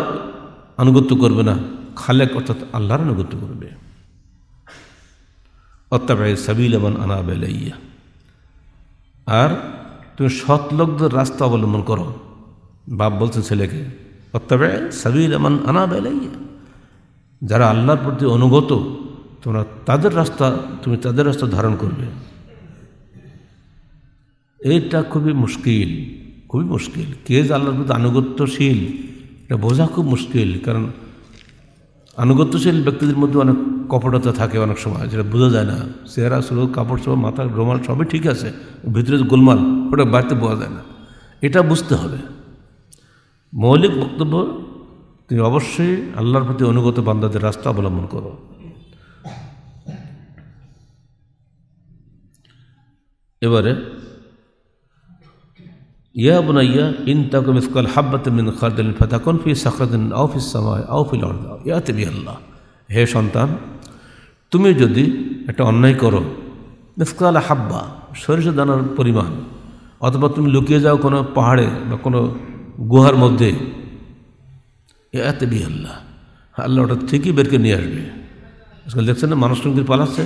আনুগত্য করবে না খালেক অর্থাৎ আল্লাহর আনুগত্য করবে অত্যাবায় সাবিল আনা বেলাইয়া আর তুমি সৎ লোকদের রাস্তা অবলম্বন করো বাপ বলছেন ছেলেকে অত্যাবে সাবিল এমন আনা বেলাইয়া যারা আল্লাহর প্রতি অনুগত তোমরা তাদের রাস্তা তুমি তাদের রাস্তা ধারণ করবে এইটা খুবই মুশকিল খুবই মুশকিল কে যে আল্লাহর প্রতি আনুগত্যশীল এটা বোঝা খুব মুশকিল কারণ আনুগত্যশীল ব্যক্তিদের মধ্যে অনেক কপটতা থাকে অনেক সময় যেটা বোঝা যায় না চেহারা সুরত কাপড় সব মাথা রোমাল সবই ঠিক আছে ভিতরে গোলমাল ওটা বাড়িতে বোঝা যায় না এটা বুঝতে হবে মৌলিক বক্তব্য তুমি অবশ্যই আল্লাহর প্রতি অনুগত বান্দাদের রাস্তা অবলম্বন করো এবারে ইয়া বুনাইয়া ইন তাকুম ইসকাল হাব্বাতমিন খারদিন ফাতাকুন ফি সাকরাদিন আউফিস সামায় আউফিল অর্দ ইয়াতে বিআল্লাহ হে সন্তান তুমি যদি একটা অন্যায় করো মিসকাল হাব্বা সরিষা দানার পরিমাণ অথবা তুমি লুকিয়ে যাও কোনো পাহাড়ে বা কোনো গুহার মধ্যে এতে বি আল্লাহ আল্লাহ ওটা ঠিকই বেরকে নিয়ে আসবে আজকাল দেখছেন না মানুষ কিন্তু পালাচ্ছে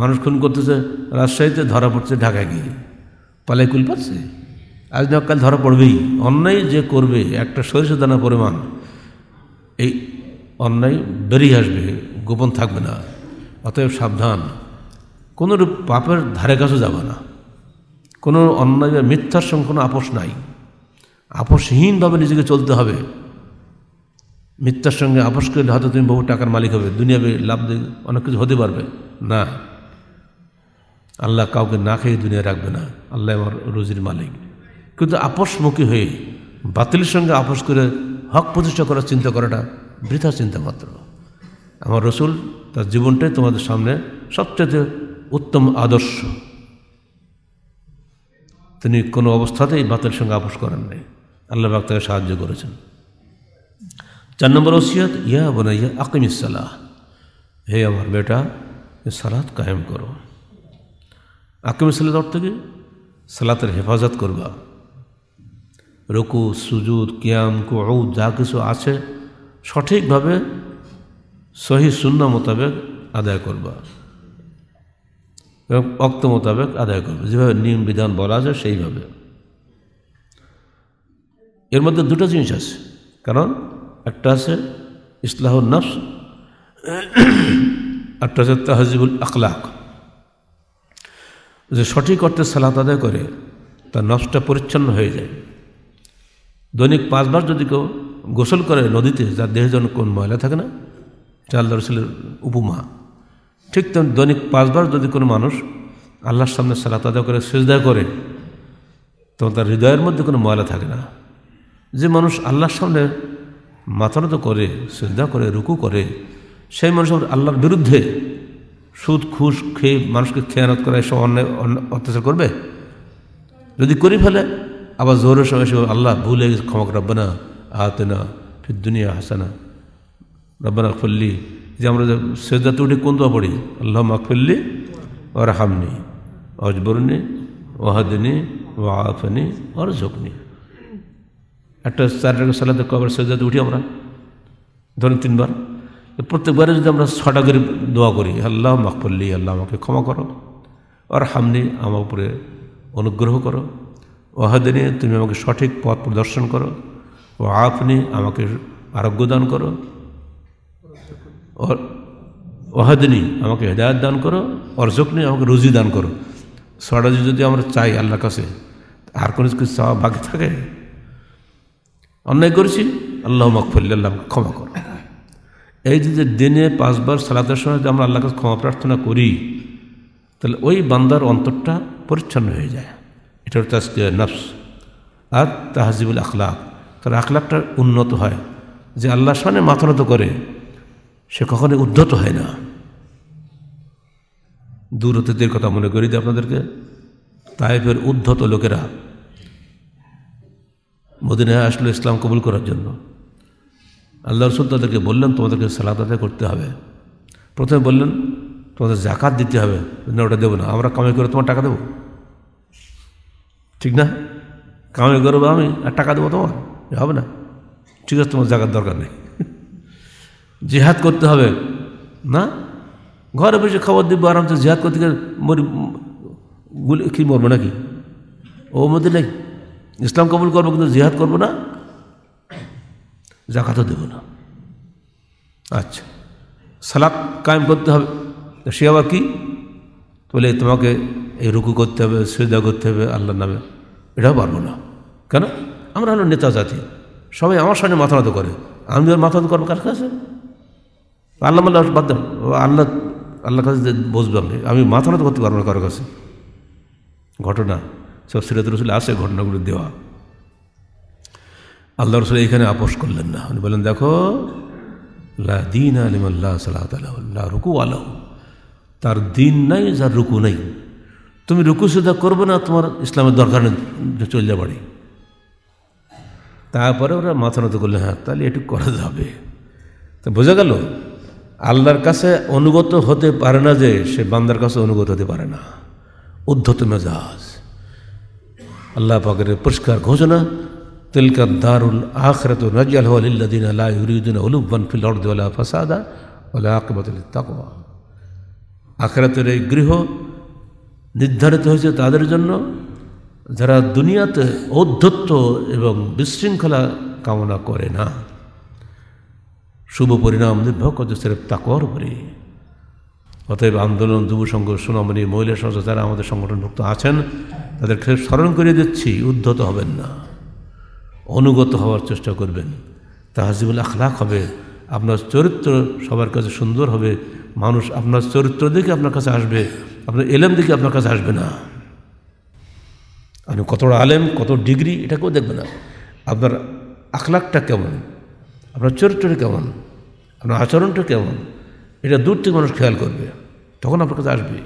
মানুষ খুন করতেছে রাজশাহীতে ধরা পড়ছে ঢাকায় গিয়ে পালাই কুল পাচ্ছে আজ না কাল ধরা পড়বেই অন্যায় যে করবে একটা সরিষা দানা পরিমাণ এই অন্যায় বেরিয়ে আসবে গোপন থাকবে না অতএব সাবধান কোনোরূপ পাপের ধারে কাছে যাবে না কোনো অন্যায় বা মিথ্যার সঙ্গে কোনো আপোষ নাই আপোষহীনভাবে নিজেকে চলতে হবে মিথ্যার সঙ্গে আপোষ করলে হয়তো তুমি বহু টাকার মালিক হবে দুনিয়াবে লাভ অনেক কিছু হতে পারবে না আল্লাহ কাউকে না খেয়ে দুনিয়া রাখবে না আল্লাহ আমার রুজির মালিক কিন্তু আপোষমুখী হয়ে বাতিলের সঙ্গে আপোষ করে হক প্রতিষ্ঠা করার চিন্তা করাটা বৃথা চিন্তা মাত্র আমার রসুল তার জীবনটাই তোমাদের সামনে সবচেয়ে উত্তম আদর্শ তিনি কোনো অবস্থাতেই বাতিলের সঙ্গে আপোষ করেন নাই আল্লাহ বাক তাকে সাহায্য করেছেন চার নম্বর ওসিয়ত ইয়া বনাইয়া আকিম ইসালাহ হে আমার বেটা সালাত কায়েম করো আকিম ইসালাদ অর্থ কি সালাতের হেফাজত করবা রকু সুজুদ কিয়াম কুউ যা কিছু আছে সঠিকভাবে সহি সুন্দর মোতাবেক আদায় করবা এবং অক্ত মোতাবেক আদায় করবে যেভাবে নিয়ম বিধান বলা আছে সেইভাবে এর মধ্যে দুটো জিনিস আছে কারণ একটা আছে ইসলাহুল নফস একটা আছে তাহজিবুল আকলাক যে সঠিক অর্থে সালাত আদায় করে তার নফসটা পরিচ্ছন্ন হয়ে যায় দৈনিক পাঁচবার যদি কেউ গোসল করে নদীতে যার দেহের জন্য কোন ময়লা থাকে না চাল আল্লাহ রসুলের উপমা ঠিক তেমন দৈনিক পাঁচবার যদি কোনো মানুষ আল্লাহর সামনে সালাত তাদা করে সেজদা করে তখন তার হৃদয়ের মধ্যে কোনো ময়লা থাকে না যে মানুষ আল্লাহর সামনে মাথানত করে শ্রদ্ধা করে রুকু করে সেই মানুষ আল্লাহর বিরুদ্ধে সুদ খুশ খেয়ে মানুষকে খেয়ানত করা এসব অন্যায় অত্যাচার করবে যদি করি ফেলে আবার জোরের সঙ্গে সঙ্গে আল্লাহ ভুলে গেছে ক্ষমা রব্বানা আহতেনা ফির দুনিয়া হাসানা রব্বানা ফল্লি যে আমরা যে সেজদা তুটি কোন দোয়া পড়ি আল্লাহ আকফল্লি ও রাহামনি অজবরনি ওয়াহাদিনী ও আফনি ওর ঝোকনি একটা চার রেখে সালাতে কবার সেজাতে উঠি আমরা ধরুন তিনবার প্রত্যেকবারে যদি আমরা ছটা করে দোয়া করি আল্লাহ মাকফল্লি আল্লাহ আমাকে ক্ষমা করো আর হামনি আমার উপরে অনুগ্রহ করো ওহাদিনে তুমি আমাকে সঠিক পথ প্রদর্শন করো ও আপনি আমাকে আরোগ্য দান করো ওহাদিনি আমাকে হেদায়ত দান করো অর্জকনি আমাকে রুজি দান করো সরাজি যদি আমরা চাই আল্লাহর কাছে আর কোনো কিছু চাওয়া বাকি থাকে অন্যায় করেছি আল্লাহ আল্লাহ ক্ষমা করো এই যে দিনে পাঁচবার সালাতের সময় যদি আমরা আল্লাহ কাছে ক্ষমা প্রার্থনা করি তাহলে ওই বান্দার অন্তরটা পরিচ্ছন্ন হয়ে যায় এটা হলো তাজকিয়া নফস আর তাহাজিবুল আখলাক তার আখলাকটা উন্নত হয় যে আল্লাহ সামনে মাথানত করে সে কখনোই উদ্ধত হয় না দূর অতীতের কথা মনে করি যে আপনাদেরকে তাইফের উদ্ধত লোকেরা মদিনায় আসলো ইসলাম কবুল করার জন্য আল্লাহ রসুল তাদেরকে বললেন তোমাদেরকে সালাদ আদায় করতে হবে প্রথমে বললেন তোমাদের জাকাত দিতে হবে না ওটা দেবো না আমরা কামাই করে তোমার টাকা দেবো ঠিক না কামে গরব আমি আর টাকা দেবো তোমার হবে না ঠিক আছে তোমার জায়গার দরকার নেই জেহাদ করতে হবে না ঘরে বসে খবর দিব আরামসে জেহাদ করতে গেলে মরি গুলি কি মরবো নাকি ও মধ্যে নেই ইসলাম কবুল করবো কিন্তু জেহাদ করবো না জাকাতও দেবো না আচ্ছা সালাদ কায়েম করতে হবে সে আবার কি বলে তোমাকে এই রুকু করতে হবে সুবিধা করতে হবে আল্লাহর নামে এটাও পারবো না কেন আমরা হলো নেতা জাতি সবাই আমার সামনে মাথা মাথা করে আমি আর মাথা করবো কার কাছে আল্লাহ আল্লাহ বাদ আল্লাহ আল্লাহর কাছে বসবে আমি আমি মাথা মাথা করতে পারবো না কারোর কাছে ঘটনা সব সিরাত রসুল আসে ঘটনাগুলো দেওয়া আল্লাহ রসুল এখানে আপোষ করলেন না উনি বললেন দেখো লা দিন আল্লাহ সাল্লাহ রুকু আল্লাহ তার দিন নাই যার রুকু নাই তুমি রুকু সুদা করবে না তোমার ইসলামের দরকার চলে যা বাড়ি তারপরে ওরা মাথা নত করলে হ্যাঁ তাহলে এটুকু করা যাবে তো বোঝা গেল আল্লাহর কাছে অনুগত হতে পারে না যে সে বান্দার কাছে অনুগত হতে পারে না উদ্ধত মেজাজ আল্লাহ পাকের পুরস্কার ঘোষণা তিলকা দারুল আখরাত নাজিয়াল হলিল্লাদিন আল্লাহ ইউরিউদ্দিন উলুবান ফিল অর্দ ফাসাদা ওলা আকবতুল আখরাতের এই গৃহ নির্ধারিত হয়েছে তাদের জন্য যারা দুনিয়াতে ঔদ্ধত্য এবং বিশৃঙ্খলা কামনা করে না শুভ পরিণাম নির্ভর করছে সেরে তাকর উপরে অতএব আন্দোলন যুব সংঘ সুনামনি মহিলা সংস্থা যারা আমাদের সংগঠনভুক্ত আছেন তাদেরকে স্মরণ করিয়ে দিচ্ছি উদ্ধত হবেন না অনুগত হওয়ার চেষ্টা করবেন তাহাজিবুল আখলাখ হবে আপনার চরিত্র সবার কাছে সুন্দর হবে মানুষ আপনার চরিত্র দেখে আপনার কাছে আসবে আপনার এলেম দেখে আপনার কাছে আসবে না আপনি কত আলেম কত ডিগ্রি এটা কেউ দেখবে না আপনার আখলাখটা কেমন আপনার চরিত্রটা কেমন আপনার আচরণটা কেমন এটা দূর থেকে মানুষ খেয়াল করবে তখন আপনার কাছে আসবে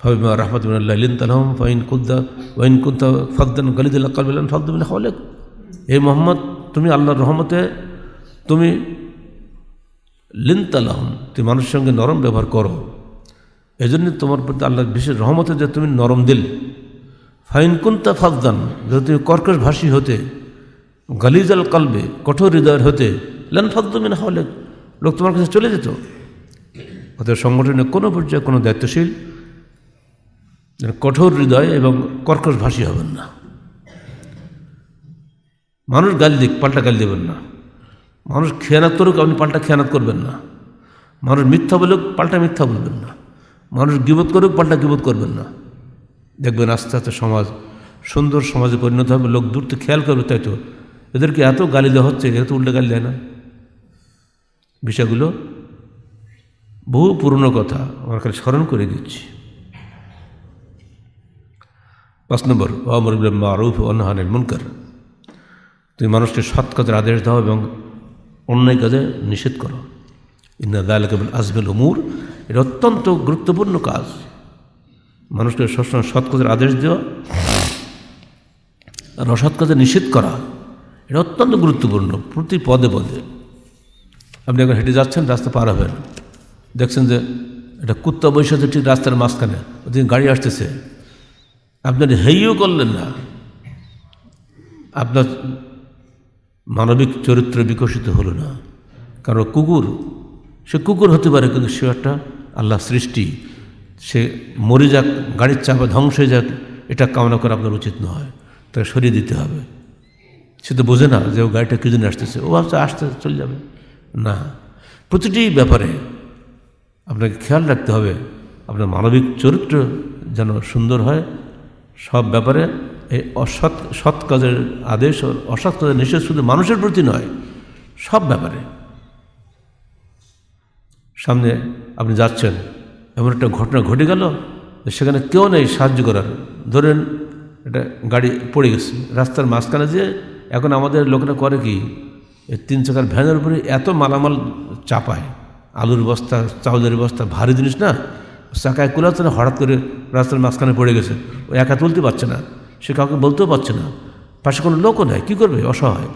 ফাবিমা রহমতুল্লাহ লিন তালহম ফাইন কুদ্দা ওয়াইন কুদ্দা ফদ্দান গালিদুল্লাহ কালবিলান হলে হলেক এই মোহাম্মদ তুমি আল্লাহর রহমতে তুমি লিন তালহম তুমি মানুষের সঙ্গে নরম ব্যবহার করো এজন্য তোমার প্রতি আল্লাহর বিশেষ রহমতে যে তুমি নরম দিল ফাইনকুন্তা ফাফদান যদি তুমি কর্কশ ভাষী হতে গালিজাল কালবে কঠোর হৃদয়ের হতে লেন ফাজদমিন হলে লোক তোমার কাছে চলে যেত অতএব সংগঠনে কোনো পর্যায়ে কোনো দায়িত্বশীল কঠোর হৃদয় এবং কর্কশ ভাষী হবেন না মানুষ গাল দিক পাল্টা গাল দেবেন না মানুষ খেয়ানাত করুক আপনি পাল্টা খেয়ানাত করবেন না মানুষ মিথ্যা বলুক পাল্টা মিথ্যা বলবেন না মানুষ গিবোধ করুক পাল্টা গিবোধ করবেন না দেখবেন আস্তে আস্তে সমাজ সুন্দর সমাজে পরিণত হবে লোক দূর তো খেয়াল করবে তাই তো এদেরকে এত গালি দেওয়া হচ্ছে এরা তো উল্টে গালি দেয় না বিষয়গুলো বহু পুরনো কথা আমার কাছে স্মরণ করে দিচ্ছি পাঁচ নম্বর অমর মারুফ অন্নহানের মুনকার তুমি মানুষকে সৎ কাজের আদেশ দাও এবং অন্যায় কাজে নিষেধ করো ইন্দাদালকবুল আজবেল উমুর এটা অত্যন্ত গুরুত্বপূর্ণ কাজ মানুষকে সবসময় সৎ কাজের আদেশ দেওয়া আর অসৎ কাজে নিষেধ করা এটা অত্যন্ত গুরুত্বপূর্ণ প্রতি পদে পদে আপনি এখন হেঁটে যাচ্ছেন রাস্তা পার হবেন দেখছেন যে এটা কুত্তা বৈশাখ ঠিক রাস্তার মাঝখানে ওদিন গাড়ি আসতেছে আপনার হেইও করলেন না আপনার মানবিক চরিত্র বিকশিত হলো না কারণ কুকুর সে কুকুর হতে পারে কিন্তু সে একটা আল্লাহ সৃষ্টি সে মরে যাক গাড়ির চাপে ধ্বংস হয়ে যাক এটা কামনা করা আপনার উচিত নয় তাকে সরিয়ে দিতে হবে সে তো বোঝে না যে ও গাড়িটা কী জন্য আসতেছে ও ভাবছে আসতে চলে যাবে না প্রতিটি ব্যাপারে আপনাকে খেয়াল রাখতে হবে আপনার মানবিক চরিত্র যেন সুন্দর হয় সব ব্যাপারে এই অসৎ সৎ কাজের আদেশ অসৎ কাজের নিষেধ শুধু মানুষের প্রতি নয় সব ব্যাপারে সামনে আপনি যাচ্ছেন এমন একটা ঘটনা ঘটে গেল সেখানে কেউ নেই সাহায্য করার ধরেন একটা গাড়ি পড়ে গেছে রাস্তার মাঝখানে যে এখন আমাদের লোকেরা করে কি তিন চাকার ভ্যানের উপরে এত মালামাল চাপায় আলুর বস্তা চাউলের বস্তা ভারী জিনিস না চাকায় কুলাচ্ছে না হঠাৎ করে রাস্তার মাঝখানে পড়ে গেছে ও একা তুলতে পারছে না সে কাউকে বলতেও পারছে না পাশে কোনো লোকও নেয় কী করবে অসহায়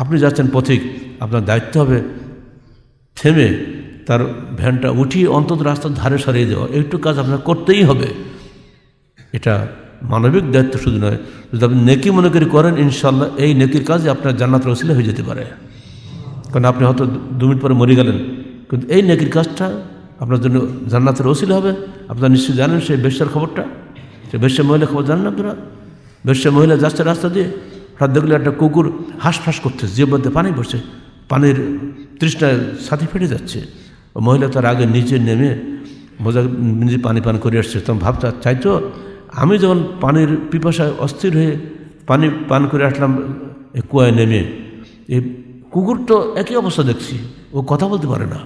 আপনি যাচ্ছেন পথিক আপনার দায়িত্ব হবে থেমে তার ভ্যানটা উঠিয়ে অন্তত রাস্তার ধারে সরিয়ে দেওয়া একটু কাজ আপনার করতেই হবে এটা মানবিক দায়িত্ব শুধু নয় যদি আপনি নেকি মনে করি করেন ইনশাল্লাহ এই নেকির কাজ আপনার জান্নাত রসিলে হয়ে যেতে পারে কারণ আপনি হয়তো দু মিনিট পরে মরে গেলেন কিন্তু এই নেকির কাজটা আপনার জন্য জান্নাতের ওসিল হবে আপনারা নিশ্চয়ই জানেন সেই বেশ্যার খবরটা সে বেশ্যা মহিলা খবর জানেন আপনারা বেশ্যা মহিলা যাচ্ছে রাস্তা দিয়ে হঠাৎ দেখলে একটা কুকুর হাঁসফাঁস করছে যে মধ্যে পানি পড়ছে পানির তৃষ্ণায় সাথে ফেটে যাচ্ছে মহিলা তার আগে নিচে নেমে মজা নিজে পানি পান করে আসছে তখন ভাবতে চাইতো আমি যখন পানির পিপাসায় অস্থির হয়ে পানি পান করে আসলাম কুয়ায় নেমে এই কুকুর তো একই অবস্থা দেখছি ও কথা বলতে পারে না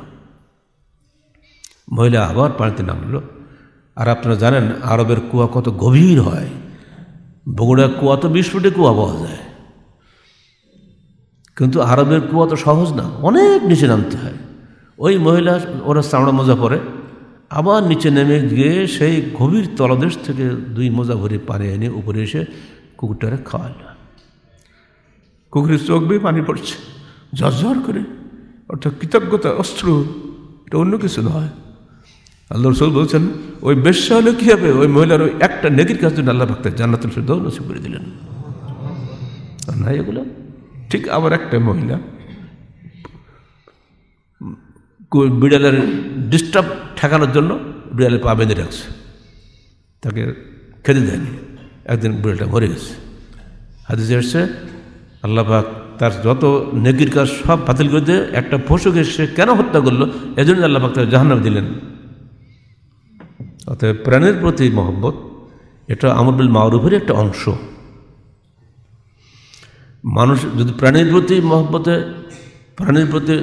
মহিলা আবার পানিতে নামলো আর আপনারা জানেন আরবের কুয়া কত গভীর হয় বগুড়া কুয়া তো বিশ ফুটে কুয়া পাওয়া যায় কিন্তু আরবের কুয়া তো সহজ না অনেক নিচে নামতে হয় ওই মহিলা ওরা চামড়া মোজা পরে আবার নিচে নেমে গিয়ে সেই গভীর তলদেশ থেকে দুই মোজা ভরে পানি এনে উপরে এসে কুকুরটারে খাওয়াল কুকুরের চোখ বেয়ে পানি পড়ছে ঝরঝর করে অর্থাৎ কৃতজ্ঞতা অস্ত্র এটা অন্য কিছু নয় আল্লাহ রসুল বলছেন ওই বেশ্যা হলে কী হবে ওই মহিলার ওই একটা নেগির কাজ জন্য আল্লাহ ভক্ত জান্নাত ফেরদাও নসিব করে দিলেন না এগুলো ঠিক আবার একটা মহিলা বিড়ালের ডিস্টার্ব ঠেকানোর জন্য বিড়ালের পা বেঁধে রাখছে তাকে খেতে দেয়নি একদিন বিড়ালটা মরে গেছে হাতে এসছে আল্লাপাক তার যত নেগির কাজ সব বাতিল করে দিয়ে একটা পশুকে সে কেন হত্যা করলো এজন্য আল্লাপাক তার জাহান্ন দিলেন অতএব প্রাণের প্রতি মহব্বত এটা আমরুল মাওরুফের একটা অংশ মানুষ যদি প্রাণীর প্রতি মহব্বতে প্রাণীর প্রতি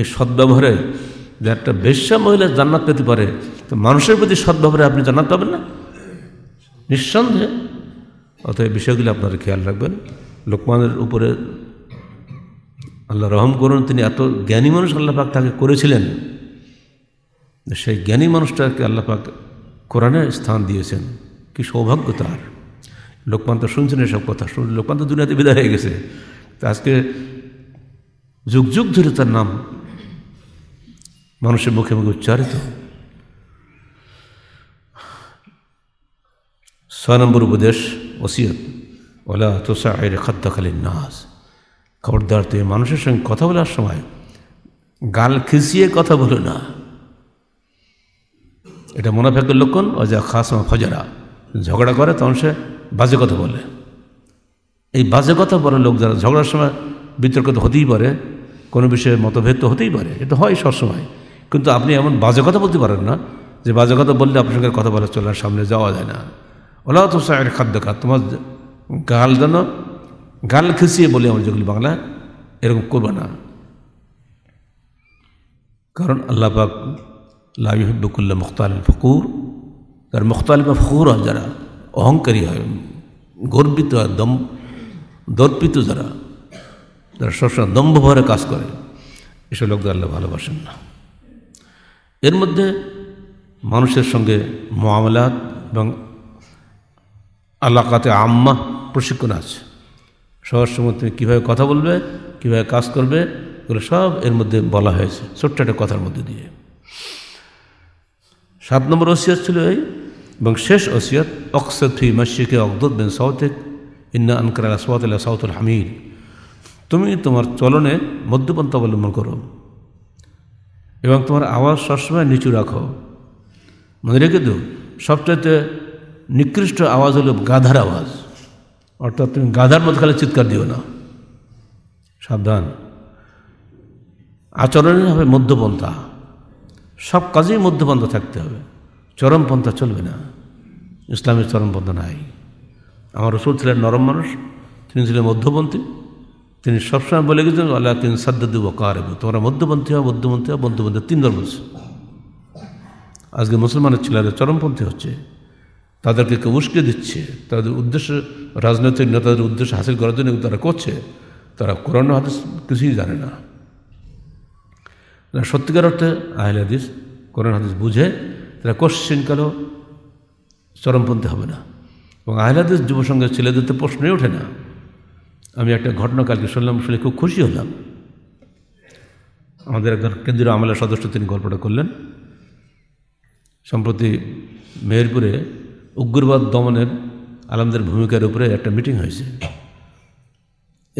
এই সদ্ব্যবহারে যে একটা বেশ্যা মহিলা জান্নাত পেতে পারে তো মানুষের প্রতি সদ্ব্যবহারে আপনি জান্নাত পাবেন না নিঃসন্দেহে অতএব বিষয়গুলি আপনারা খেয়াল রাখবেন লোকমানের উপরে আল্লাহ রহম করুন তিনি এত জ্ঞানী মানুষ আল্লাপাক তাকে করেছিলেন সেই জ্ঞানী মানুষটাকে আল্লাপাক কোরআনে স্থান দিয়েছেন কি সৌভাগ্য তার লোকমান তো শুনছেন এসব কথা শুন লোকমান তো দুনিয়াতে বিদায় হয়ে গেছে আজকে যুগ যুগ ধরে তার নাম মানুষের মুখে মুখে উচ্চারিত ছয় নম্বর উপদেশ ওসিয়ত ওলা তোসা আয়ের খাদ্যকালীন নাজ খবরদার তুমি মানুষের সঙ্গে কথা বলার সময় গাল খিসিয়ে কথা বলো না এটা মোনাফেকের লক্ষণ ও যা খাস ফজারা ঝগড়া করে তখন সে বাজে কথা বলে এই বাজে কথা বলে লোক যারা ঝগড়ার সময় বিতর্ক তো হতেই পারে কোনো বিষয়ে মতভেদ তো হতেই পারে এটা হয় সবসময় কিন্তু আপনি এমন বাজে কথা বলতে পারেন না যে বাজে কথা বললে আপনার সঙ্গে কথা বলা চলার সামনে যাওয়া যায় না ওলা তো সাহের খাদ্য খা তোমার গাল যেন গাল খেসিয়ে বলি আমার যেগুলি বাংলা এরকম করবে না কারণ আল্লাহ পাক লাহিবুল্লা মুখতাল ফকুর কারণ মুখতাল বা ফকুর হয় যারা অহংকারী হয় গর্বিত হয় দম দর্পিত যারা তারা সবসময় দম্ভ ভরে কাজ করে এসব লোকদের আল্লাহ ভালোবাসেন না এর মধ্যে মানুষের সঙ্গে মামলাত এবং আলাকাতে আম্মা প্রশিক্ষণ আছে সবার সময় তুমি কীভাবে কথা বলবে কীভাবে কাজ করবে এগুলো সব এর মধ্যে বলা হয়েছে ছোট্ট একটা কথার মধ্যে দিয়ে সাত নম্বর ওসিয়াত ছিল এই এবং শেষ ওসিয়াত অকসদ ফি মাসিকে অকদুদ বিন সাউতেক ইন্না আনকার সাউত আল্লাহ সাউতুল হামিদ তুমি তোমার চলনে মধ্যপন্থা অবলম্বন করো এবং তোমার আওয়াজ সবসময় নিচু রাখো মনে রেখে দু সবচাইতে নিকৃষ্ট আওয়াজ হলো গাধার আওয়াজ অর্থাৎ তুমি গাধার মধ্যে খালি চিৎকার দিও না সাবধান আচরণই হবে মধ্যপন্থা সব কাজেই মধ্যপন্থা থাকতে হবে চরমপন্থা চলবে না ইসলামের চরমপন্থা নাই আমার রসুল ছিলেন নরম মানুষ তিনি ছিলেন মধ্যপন্থী তিনি সবসময় বলে গেছেন আল্লাহ তিনি সাদ্দাদু কার এবং তোমরা মধ্যপন্থী হও মধ্যপন্থী হও মধ্যপন্থী তিন ধর্ম আজকে মুসলমানের ছেলেরা চরমপন্থী হচ্ছে তাদেরকে কেউ উস্কে দিচ্ছে তাদের উদ্দেশ্য রাজনৈতিক নেতাদের উদ্দেশ্য হাসিল করার জন্য তারা করছে তারা কোরআন হাদিস কিছুই জানে না সত্যিকার অর্থে আহলে হাদিস কোরআন হাদিস বুঝে তারা কোশ্চিনকালেও চরমপন্থী হবে না এবং আহলে হাদিস যুবসংঘের ছেলেদের তো প্রশ্নই ওঠে না আমি একটা ঘটনা কালকে শুনলাম শুনে খুব খুশি হলাম আমাদের একজন কেন্দ্রীয় আমলের সদস্য তিনি গল্পটা করলেন সম্প্রতি মেহেরপুরে উগ্রবাদ দমনের আলমদের ভূমিকার উপরে একটা মিটিং হয়েছে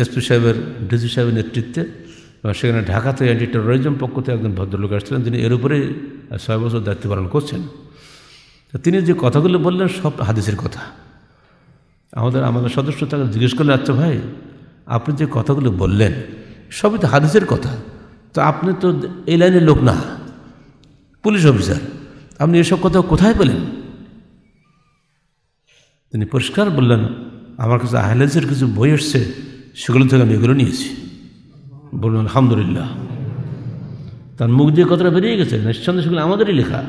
এসপি সাহেবের ডিসি সাহেবের নেতৃত্বে সেখানে ঢাকাতে অ্যান্টি টেরোরিজম পক্ষ থেকে একজন ভদ্রলোক আসছিলেন তিনি এর উপরে ছয় বছর দায়িত্ব পালন করছেন তিনি যে কথাগুলো বললেন সব হাদিসের কথা আমাদের আমাদের সদস্য তাকে জিজ্ঞেস করলে আচ্ছা ভাই আপনি যে কথাগুলো বললেন সবই তো হাদিসের কথা তো আপনি তো এই লাইনের লোক না পুলিশ অফিসার আপনি এসব কথা কোথায় বলেন তিনি পরিষ্কার বললেন আমার কাছে আহলেজের কিছু বই এসছে সেগুলো থেকে আমি এগুলো নিয়েছি বললেন আলহামদুলিল্লাহ তার মুখ দিয়ে কথাটা বেরিয়ে গেছে নিঃসন্দেহ সেগুলো আমাদেরই লেখা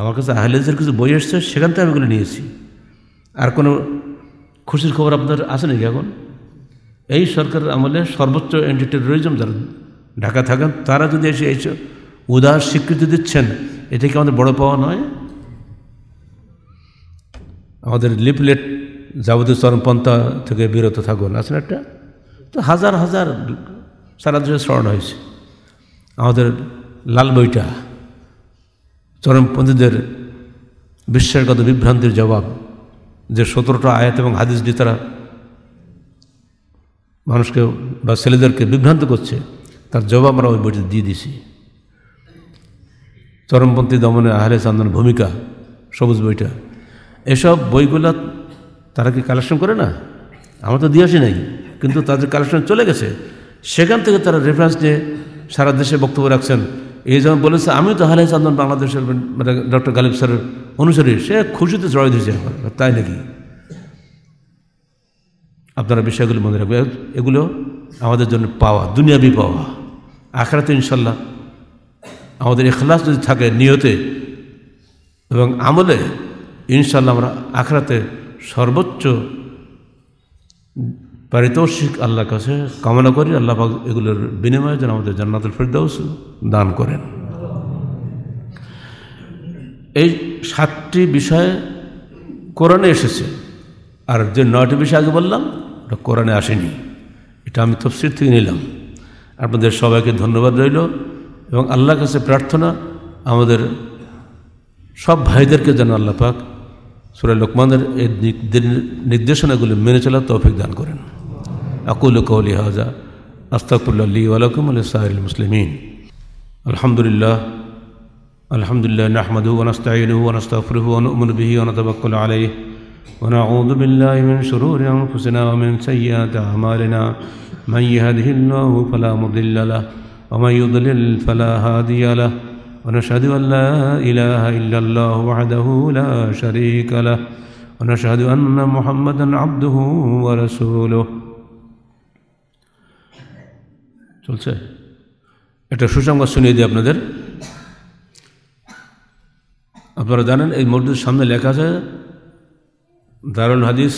আমার কাছে আহলেজের কিছু বই এসছে সেখান থেকে আমি এগুলো নিয়েছি আর কোনো খুশির খবর আপনার আছে নাকি এখন এই সরকারের আমলে সর্বোচ্চ অ্যান্টি রয়েছেন যারা ঢাকা থাকেন তারা যদি এসে এসে উদার স্বীকৃতি দিচ্ছেন এটা কি আমাদের বড় পাওয়া নয় আমাদের লিপলেট যাবতীয় চরমপন্থা থেকে বিরত থাকুন আছে না একটা তো হাজার হাজার সারা দেশে স্মরণ হয়েছে আমাদের লাল বইটা চরমপন্থীদের বিশ্বাসগত বিভ্রান্তির জবাব যে সতেরোটা আয়াত এবং হাদিস দিয়ে তারা মানুষকে বা ছেলেদেরকে বিভ্রান্ত করছে তার জবাব আমরা ওই বইটি দিয়ে দিছি চরমপন্থী দমনে আহলে চান্দন ভূমিকা সবুজ বইটা এসব বইগুলা তারা কি কালেকশন করে না আমরা তো দিয়ে আসি নাই কিন্তু তাদের কালেকশন চলে গেছে সেখান থেকে তারা রেফারেন্স নিয়ে সারা দেশে বক্তব্য রাখছেন এই যেমন বলেছে আমিও তো হালাই চন্দন বাংলাদেশের মানে ডক্টর গালিব স্যারের অনুসারী সে খুশিতে জড়াই দিয়েছে তাই নাকি আপনারা বিষয়গুলি মনে রাখবে এগুলো আমাদের জন্য পাওয়া দুনিয়াবি পাওয়া আখড়াতে ইনশাল্লাহ আমাদের এখলাস যদি থাকে নিয়তে এবং আমলে ইনশাল্লাহ আমরা আখড়াতে সর্বোচ্চ পারিতোষিক আল্লাহর কাছে কামনা করি আল্লাহ এগুলোর বিনিময়ে যেন আমাদের জান্নাতুল ফেরদাউস দান করেন এই সাতটি বিষয়ে কোরআনে এসেছে আর যে নয়টি বিষয় আগে বললাম ওটা কোরআনে আসেনি এটা আমি তফসির থেকে নিলাম আপনাদের সবাইকে ধন্যবাদ রইল এবং আল্লাহর কাছে প্রার্থনা আমাদের সব ভাইদেরকে যেন আল্লাহ পাক সুরাই লোকমানের এই নির্দেশনাগুলি মেনে চলার তৌফিক দান করেন أقول قولي هذا أستغفر الله لي ولكم ولسائر المسلمين الحمد لله الحمد لله نحمده ونستعينه ونستغفره ونؤمن به ونتوكل عليه ونعوذ بالله من شرور أنفسنا ومن سيئات أعمالنا من يهده الله فلا مضل له ومن يضلل فلا هادي له ونشهد أن لا إله إلا الله وحده لا شريك له ونشهد أن محمدا عبده ورسوله চলছে একটা সুসংবাদ শুনিয়ে দিই আপনাদের আপনারা জানেন এই মসজিদের সামনে লেখা আছে দারুল হাদিস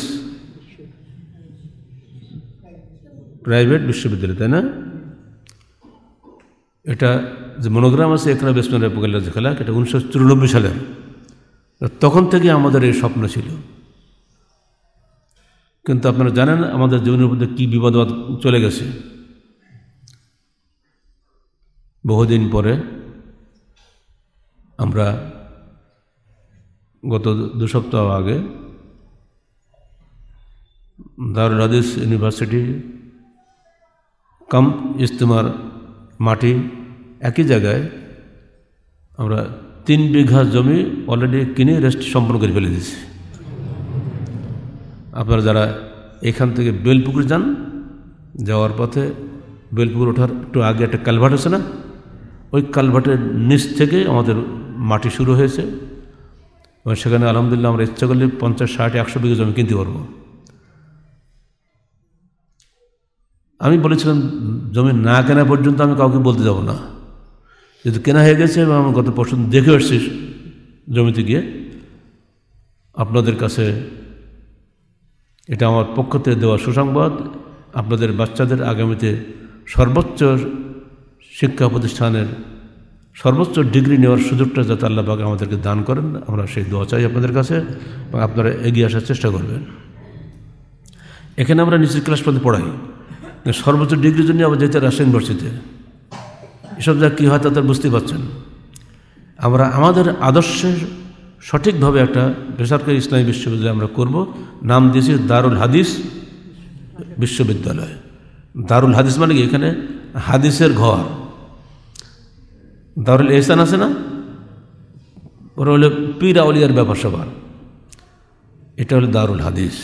প্রাইভেট বিশ্ববিদ্যালয় তাই না এটা যে মনোগ্রাম আছে এখানে বেসমেন্ট পোকাল্লা যে খেলা এটা উনিশশো চুরানব্বই সালে তখন থেকে আমাদের এই স্বপ্ন ছিল কিন্তু আপনারা জানেন আমাদের জীবনের মধ্যে কী বিবাদবাদ চলে গেছে বহুদিন পরে আমরা গত দু সপ্তাহ আগে দার হাদিস ইউনিভার্সিটি কাম ইজতেমার মাটি একই জায়গায় আমরা তিন বিঘা জমি অলরেডি কিনে রেস্ট সম্পন্ন করে ফেলে দিয়েছি আপনারা যারা এখান থেকে বেলপুকুর যান যাওয়ার পথে বেলপুকুর ওঠার একটু আগে একটা ক্যালভার্ট আছে না ওই কালভার্টের নিচ থেকে আমাদের মাটি শুরু হয়েছে এবং সেখানে আলহামদুলিল্লাহ আমরা ইচ্ছা করলে পঞ্চাশ ষাট একশো বিঘা জমি কিনতে পারবো আমি বলেছিলাম জমি না কেনা পর্যন্ত আমি কাউকে বলতে যাব না যেহেতু কেনা হয়ে গেছে এবং আমি গত পছন্দ দেখে এসেছি জমিতে গিয়ে আপনাদের কাছে এটা আমার পক্ষ থেকে দেওয়া সুসংবাদ আপনাদের বাচ্চাদের আগামীতে সর্বোচ্চ শিক্ষা প্রতিষ্ঠানের সর্বোচ্চ ডিগ্রি নেওয়ার সুযোগটা যাতে আল্লাহবাকে আমাদেরকে দান করেন আমরা সেই দোয়া চাই আপনাদের কাছে এবং আপনারা এগিয়ে আসার চেষ্টা করবেন এখানে আমরা নিচের ক্লাস পর্যন্ত পড়াই সর্বোচ্চ ডিগ্রির জন্য আবার যেতে রাজশাহী ইউনিভার্সিটিতে এসব যা কী হয় তাদের বুঝতে পারছেন আমরা আমাদের আদর্শের সঠিকভাবে একটা বেসরকারি ইসলামী বিশ্ববিদ্যালয় আমরা করব নাম দিয়েছি দারুল হাদিস বিশ্ববিদ্যালয় দারুল হাদিস মানে কি এখানে হাদিসের ঘর দারুল এহসান আছে না ওরা হলো পীর আউলিয়ার ব্যাপার সবার এটা হলো দারুল হাদিস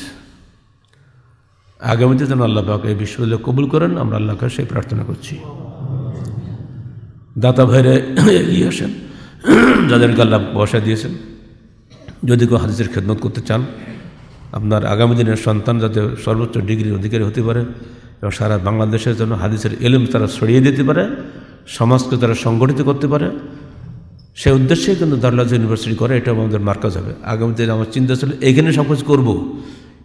আগামীতে যেন আল্লাহ পাক এই বিশ্ববিদ্যালয় কবুল করেন আমরা আল্লাহকে সেই প্রার্থনা করছি দাতা ভাইরে এগিয়ে আসেন যাদেরকে আল্লাহ বসা দিয়েছেন যদি কেউ হাদিসের খেদমত করতে চান আপনার আগামী দিনের সন্তান যাতে সর্বোচ্চ ডিগ্রির অধিকারী হতে পারে এবং সারা বাংলাদেশের জন্য হাদিসের এলম তারা ছড়িয়ে দিতে পারে সমাজকে তারা সংগঠিত করতে পারে সে উদ্দেশ্যে কিন্তু দারলাজ ইউনিভার্সিটি করে এটাও আমাদের মার্কাজ হবে আগামী দিনে আমার চিন্তা ছিল এখানে সব কিছু করবো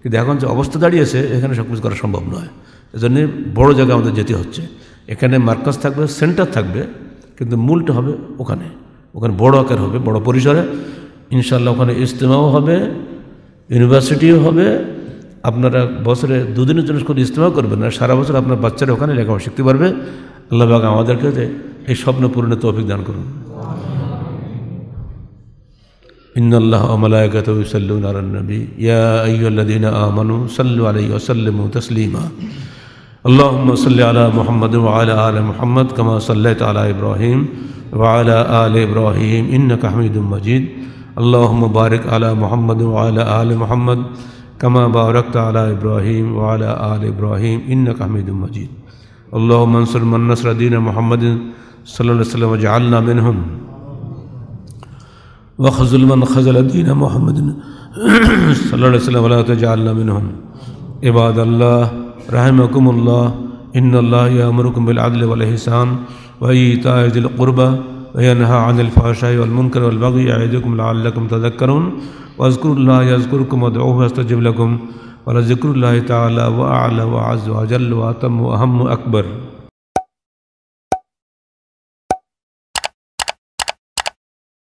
কিন্তু এখন যে অবস্থা দাঁড়িয়েছে এখানে সব কিছু করা সম্ভব নয় এজন্য বড় জায়গায় আমাদের যেতে হচ্ছে এখানে মার্কাজ থাকবে সেন্টার থাকবে কিন্তু মূলটা হবে ওখানে ওখানে বড় আকার হবে বড় পরিসরে ইনশাল্লাহ ওখানে ইজতেমাও হবে ইউনিভার্সিটিও হবে আপনারা বছরে দুদিনের জন্য স্কুল ইস্তেমা করবেন না সারা বছর আপনার বাচ্চারা ওখানে লেখাপড়া শিখতে পারবে আল্লাহ বাগ আমাদেরকে যে এই স্বপ্ন পূরণে তৌফিক দান করুন ان الله وملائكته يصلون على النبي يا ايها الذين امنوا صلوا عليه وسلموا تسليما اللهم صل على محمد وعلى ال محمد كما صليت على ابراهيم وعلى ال ابراهيم انك حميد مجيد اللهم بارك على محمد وعلى ال محمد كما باركت على إبراهيم وعلى آل إبراهيم إنك حميد مجيد اللهم انصر من نصر دين محمد صلى الله عليه وسلم وجعلنا منهم وخذل من خذل دين محمد صلى الله عليه وسلم ولا تجعلنا منهم عباد الله رحمكم الله إن الله يأمركم بالعدل والإحسان وإيتاء ذي القربى وينهى عن الفحشاء والمنكر والبغي يعظكم لعلكم تذكرون واذكروا الله يذكركم وادعوه يستجب لكم ولذكر الله تعالى وأعلى وأعز وأجل وأتم وأهم واكبر